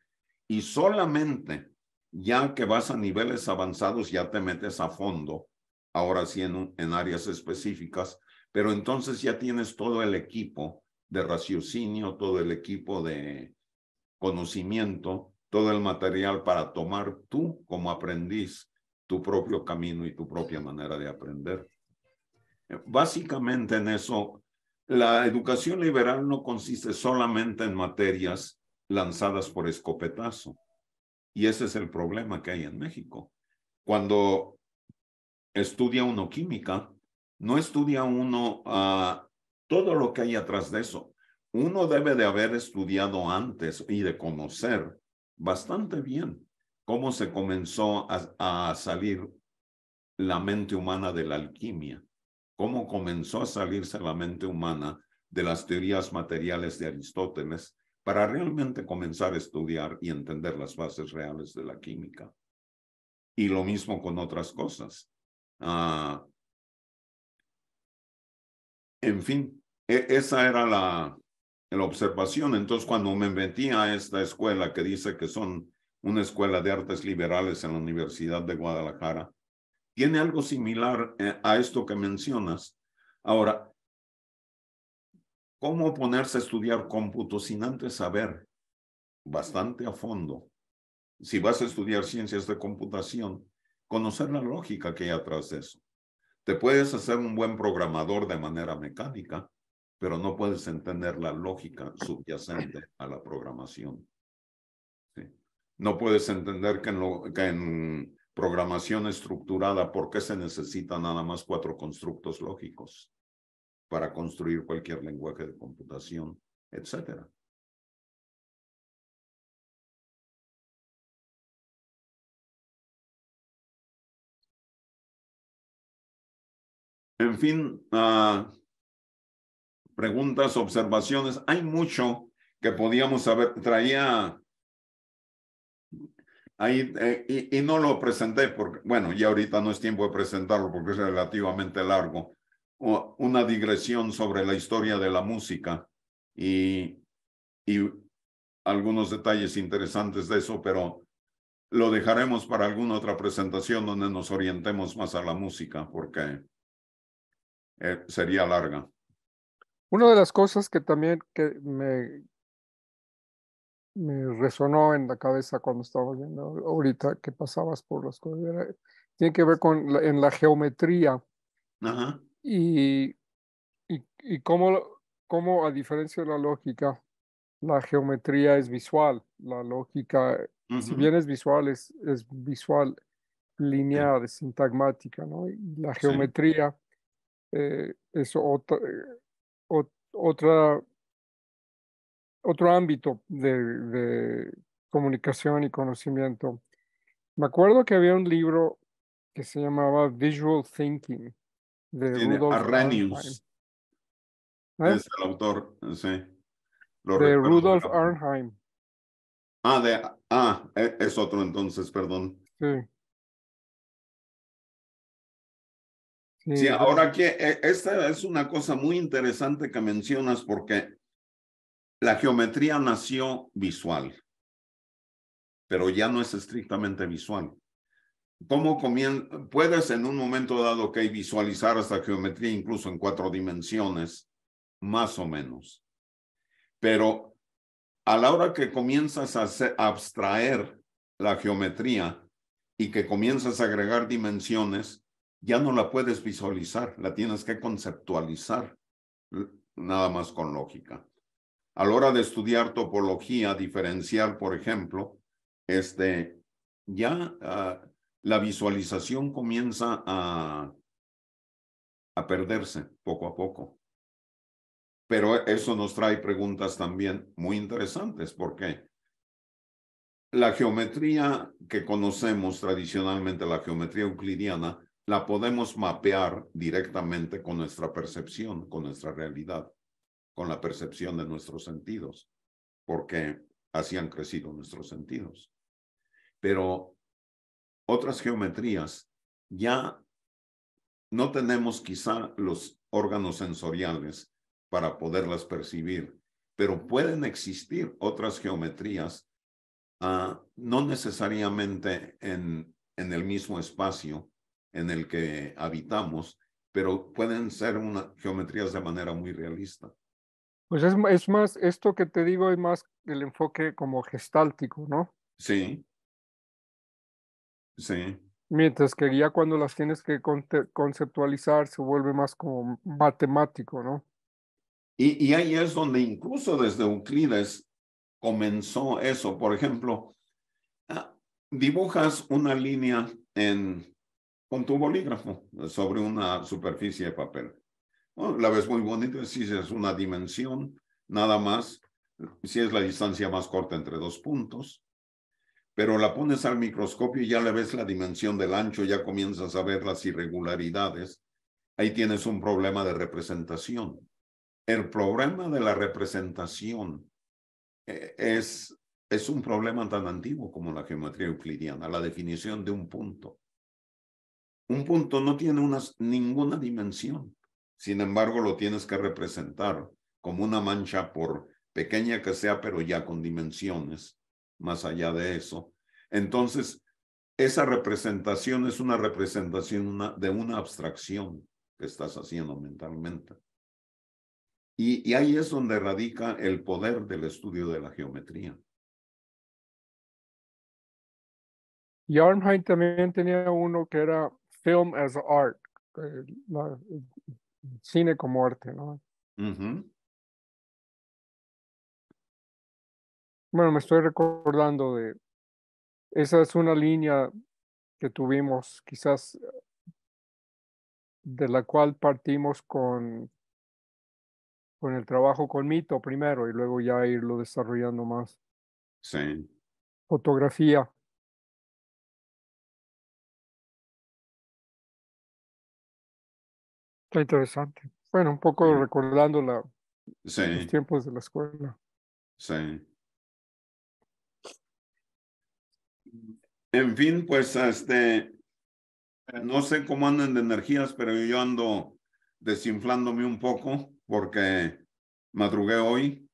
y solamente ya que vas a niveles avanzados ya te metes a fondo, ahora sí en áreas específicas, pero entonces ya tienes todo el equipo de raciocinio, todo el equipo de conocimiento, todo el material para tomar tú como aprendiz tu propio camino y tu propia manera de aprender. Básicamente en eso, la educación liberal no consiste solamente en materias lanzadas por escopetazo. Y ese es el problema que hay en México. Cuando estudia uno química, no estudia uno ah, todo lo que hay atrás de eso. Uno debe de haber estudiado antes y de conocer bastante bien cómo se comenzó a, salir la mente humana de la alquimia, cómo comenzó a salirse la mente humana de las teorías materiales de Aristóteles para realmente comenzar a estudiar y entender las bases reales de la química. Y lo mismo con otras cosas. Ah, en fin, e, esa era la, la observación. Entonces, cuando me metí a esta escuela que dice que son una escuela de artes liberales en la Universidad de Guadalajara, tiene algo similar eh, a esto que mencionas. Ahora, ¿cómo ponerse a estudiar cómputo sin antes saber bastante a fondo? Si vas a estudiar ciencias de computación, conocer la lógica que hay atrás de eso. Te puedes hacer un buen programador de manera mecánica, pero no puedes entender la lógica subyacente a la programación. No puedes entender que en, en programación estructurada, ¿por qué se necesitan nada más cuatro constructos lógicos para construir cualquier lenguaje de computación, etcétera? En fin, ah, preguntas, observaciones. Hay mucho que podíamos haber Traía ahí eh, y, no lo presenté porque, bueno, ya ahorita no es tiempo de presentarlo porque es relativamente largo. una digresión sobre la historia de la música y, y algunos detalles interesantes de eso, pero lo dejaremos para alguna otra presentación donde nos orientemos más a la música porque eh, sería larga. Una de las cosas que también que me, me resonó en la cabeza cuando estaba viendo ahorita que pasabas por las cosas, tiene que ver con la, en la geometría y, y, y cómo, cómo, a diferencia de la lógica, la geometría es visual, la lógica, si bien es visual, es, es visual lineal, sintagmática, ¿no? Y la geometría... Eh, es eh, otra, otro ámbito de, comunicación y conocimiento. Me acuerdo que había un libro que se llamaba Visual Thinking de Rudolf Arrhenius. Es el autor, sí. de Rudolf Arnheim. Ah, de, ah, e, es otro entonces, perdón. Sí. Sí, ahora que eh, esta es una cosa muy interesante que mencionas porque la geometría nació visual, pero ya no es estrictamente visual. ¿Cómo puedes en un momento dado que visualizar esta geometría incluso en cuatro dimensiones, más o menos? Pero a la hora que comienzas a abstraer la geometría y que comienzas a agregar dimensiones, ya no la puedes visualizar, la tienes que conceptualizar, nada más con lógica. A la hora de estudiar topología, diferencial, por ejemplo, este, ya ah, la visualización comienza a, a perderse poco a poco. Pero eso nos trae preguntas también muy interesantes, porque la geometría que conocemos tradicionalmente, la geometría euclidiana, la podemos mapear directamente con nuestra percepción, con nuestra realidad, con la percepción de nuestros sentidos, porque así han crecido nuestros sentidos. Pero otras geometrías ya no tenemos quizá los órganos sensoriales para poderlas percibir, pero pueden existir otras geometrías, ah, no necesariamente en el mismo espacio, en el que habitamos, pero pueden ser una, geometrías de manera muy realista. Pues es, más, esto que te digo es más el enfoque como gestáltico, ¿no? Sí. Sí. Mientras que ya cuando las tienes que conceptualizar se vuelve más como matemático, ¿no? y ahí es donde incluso desde Euclides comenzó eso. Por ejemplo, ah, dibujas una línea en con tu bolígrafo eh, sobre una superficie de papel. la ves muy bonita, si es una dimensión, nada más, eh, si es la distancia más corta entre dos puntos, pero la pones al microscopio y ya le ves la dimensión del ancho, ya comienzas a ver las irregularidades, ahí tienes un problema de representación. El problema de la representación eh, es, es un problema tan antiguo como la geometría euclidiana, la definición de un punto un punto no tiene ninguna dimensión. Sin embargo, lo tienes que representar como una mancha, por pequeña que sea, pero ya con dimensiones más allá de eso. Entonces, esa representación es una representación de una abstracción que estás haciendo mentalmente. Y, y ahí es donde radica el poder del estudio de la geometría. Y también tenía uno que era film as art, eh, cine como arte, ¿no? Bueno, me estoy recordando de, esa es una línea que tuvimos quizás de la cual partimos con, con el trabajo con Mito primero y luego ya irlo desarrollando más. Sí. Fotografía. Está interesante. Bueno, un poco recordando la, los tiempos de la escuela. Sí. En fin, pues este, no sé cómo andan de energías, pero yo ando desinflándome un poco porque madrugué hoy.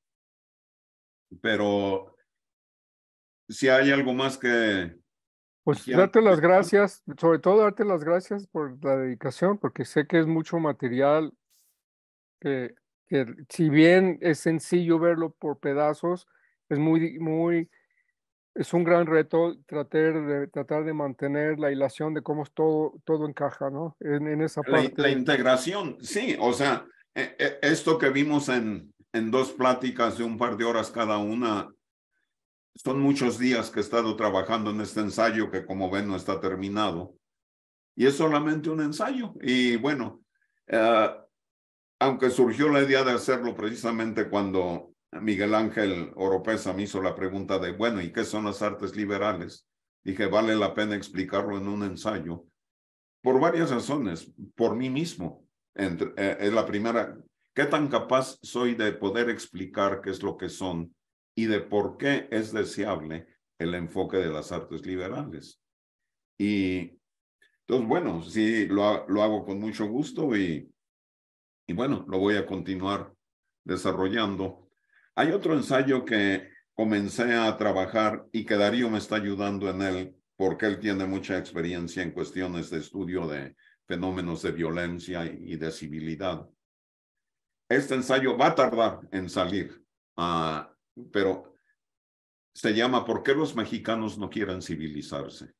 Pero si hay algo más que pues darte las gracias, sobre todo darte las gracias por la dedicación, porque sé que es mucho material que, que si bien es sencillo verlo por pedazos, es muy, muy, es un gran reto tratar de, tratar de mantener la hilación de cómo todo, todo encaja, ¿no? En, esa parte. La, la, integración, sí, o sea, e, e, esto que vimos en, en dos pláticas de un par de horas cada una, son muchos días que he estado trabajando en este ensayo que como ven no está terminado. Y es solamente un ensayo. Y bueno, eh, aunque surgió la idea de hacerlo precisamente cuando Miguel Ángel Oropesa me hizo la pregunta de, bueno, ¿y qué son las artes liberales? Dije, vale la pena explicarlo en un ensayo, por varias razones, por mí mismo. Eh, es la primera, ¿qué tan capaz soy de poder explicar qué es lo que son y de por qué es deseable el enfoque de las artes liberales. Y entonces, bueno, sí, lo, hago con mucho gusto y, y bueno, lo voy a continuar desarrollando. Hay otro ensayo que comencé a trabajar y que Darío me está ayudando en él porque él tiene mucha experiencia en cuestiones de estudio de fenómenos de violencia y de civilidad. Este ensayo va a tardar en salir a, pero se llama ¿Por qué los mexicanos no quieren civilizarse?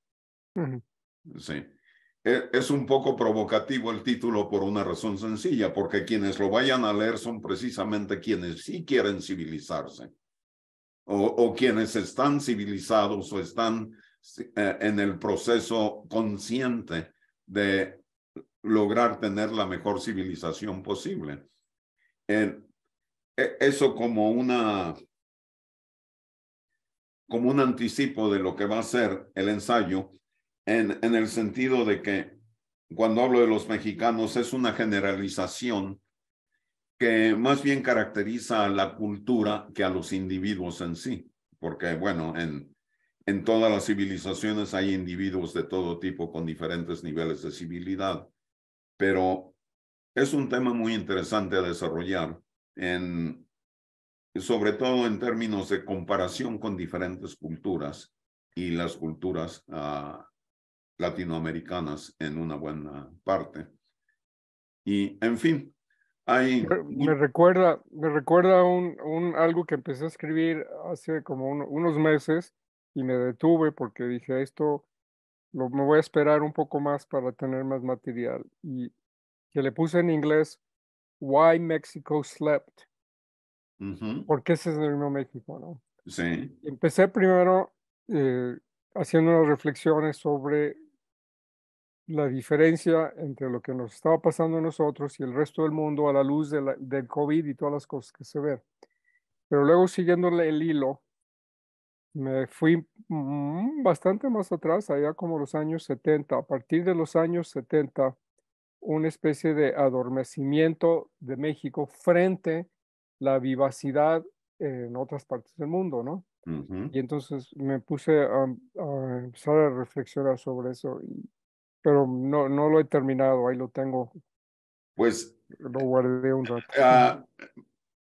Sí. E, es un poco provocativo el título por una razón sencilla, porque quienes lo vayan a leer son precisamente quienes sí quieren civilizarse, o, quienes están civilizados o están eh, en el proceso consciente de lograr tener la mejor civilización posible. E, eso como una como un anticipo de lo que va a ser el ensayo, en, en el sentido de que cuando hablo de los mexicanos es una generalización que más bien caracteriza a la cultura que a los individuos en sí, porque bueno, en, en todas las civilizaciones hay individuos de todo tipo con diferentes niveles de civilidad, pero es un tema muy interesante a desarrollar en, sobre todo en términos de comparación con diferentes culturas y las culturas ah, latinoamericanas en una buena parte. Y, en fin, hay... Me recuerda, me recuerda un, algo que empecé a escribir hace como unos meses y me detuve porque dije, esto lo, me voy a esperar un poco más para tener más material. Y que le puse en inglés, Why Mexico Slept porque ese es el mismo México, ¿no? Sí. Empecé primero eh, haciendo unas reflexiones sobre la diferencia entre lo que nos estaba pasando a nosotros y el resto del mundo a la luz de del COVID y todas las cosas que se ven. Pero luego siguiendo el hilo, me fui mm, bastante más atrás, allá como los años 70. A partir de los años 70, una especie de adormecimiento de México frente la vivacidad en otras partes del mundo, ¿no? Y entonces me puse a, empezar a reflexionar sobre eso, pero no, no lo he terminado, ahí lo tengo. Pues lo guardé un rato. Ah,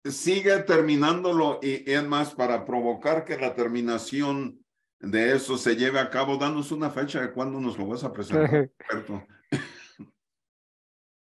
sigue terminándolo y es más para provocar que la terminación de eso se lleve a cabo. Danos una fecha de cuándo nos lo vas a presentar, (laughs)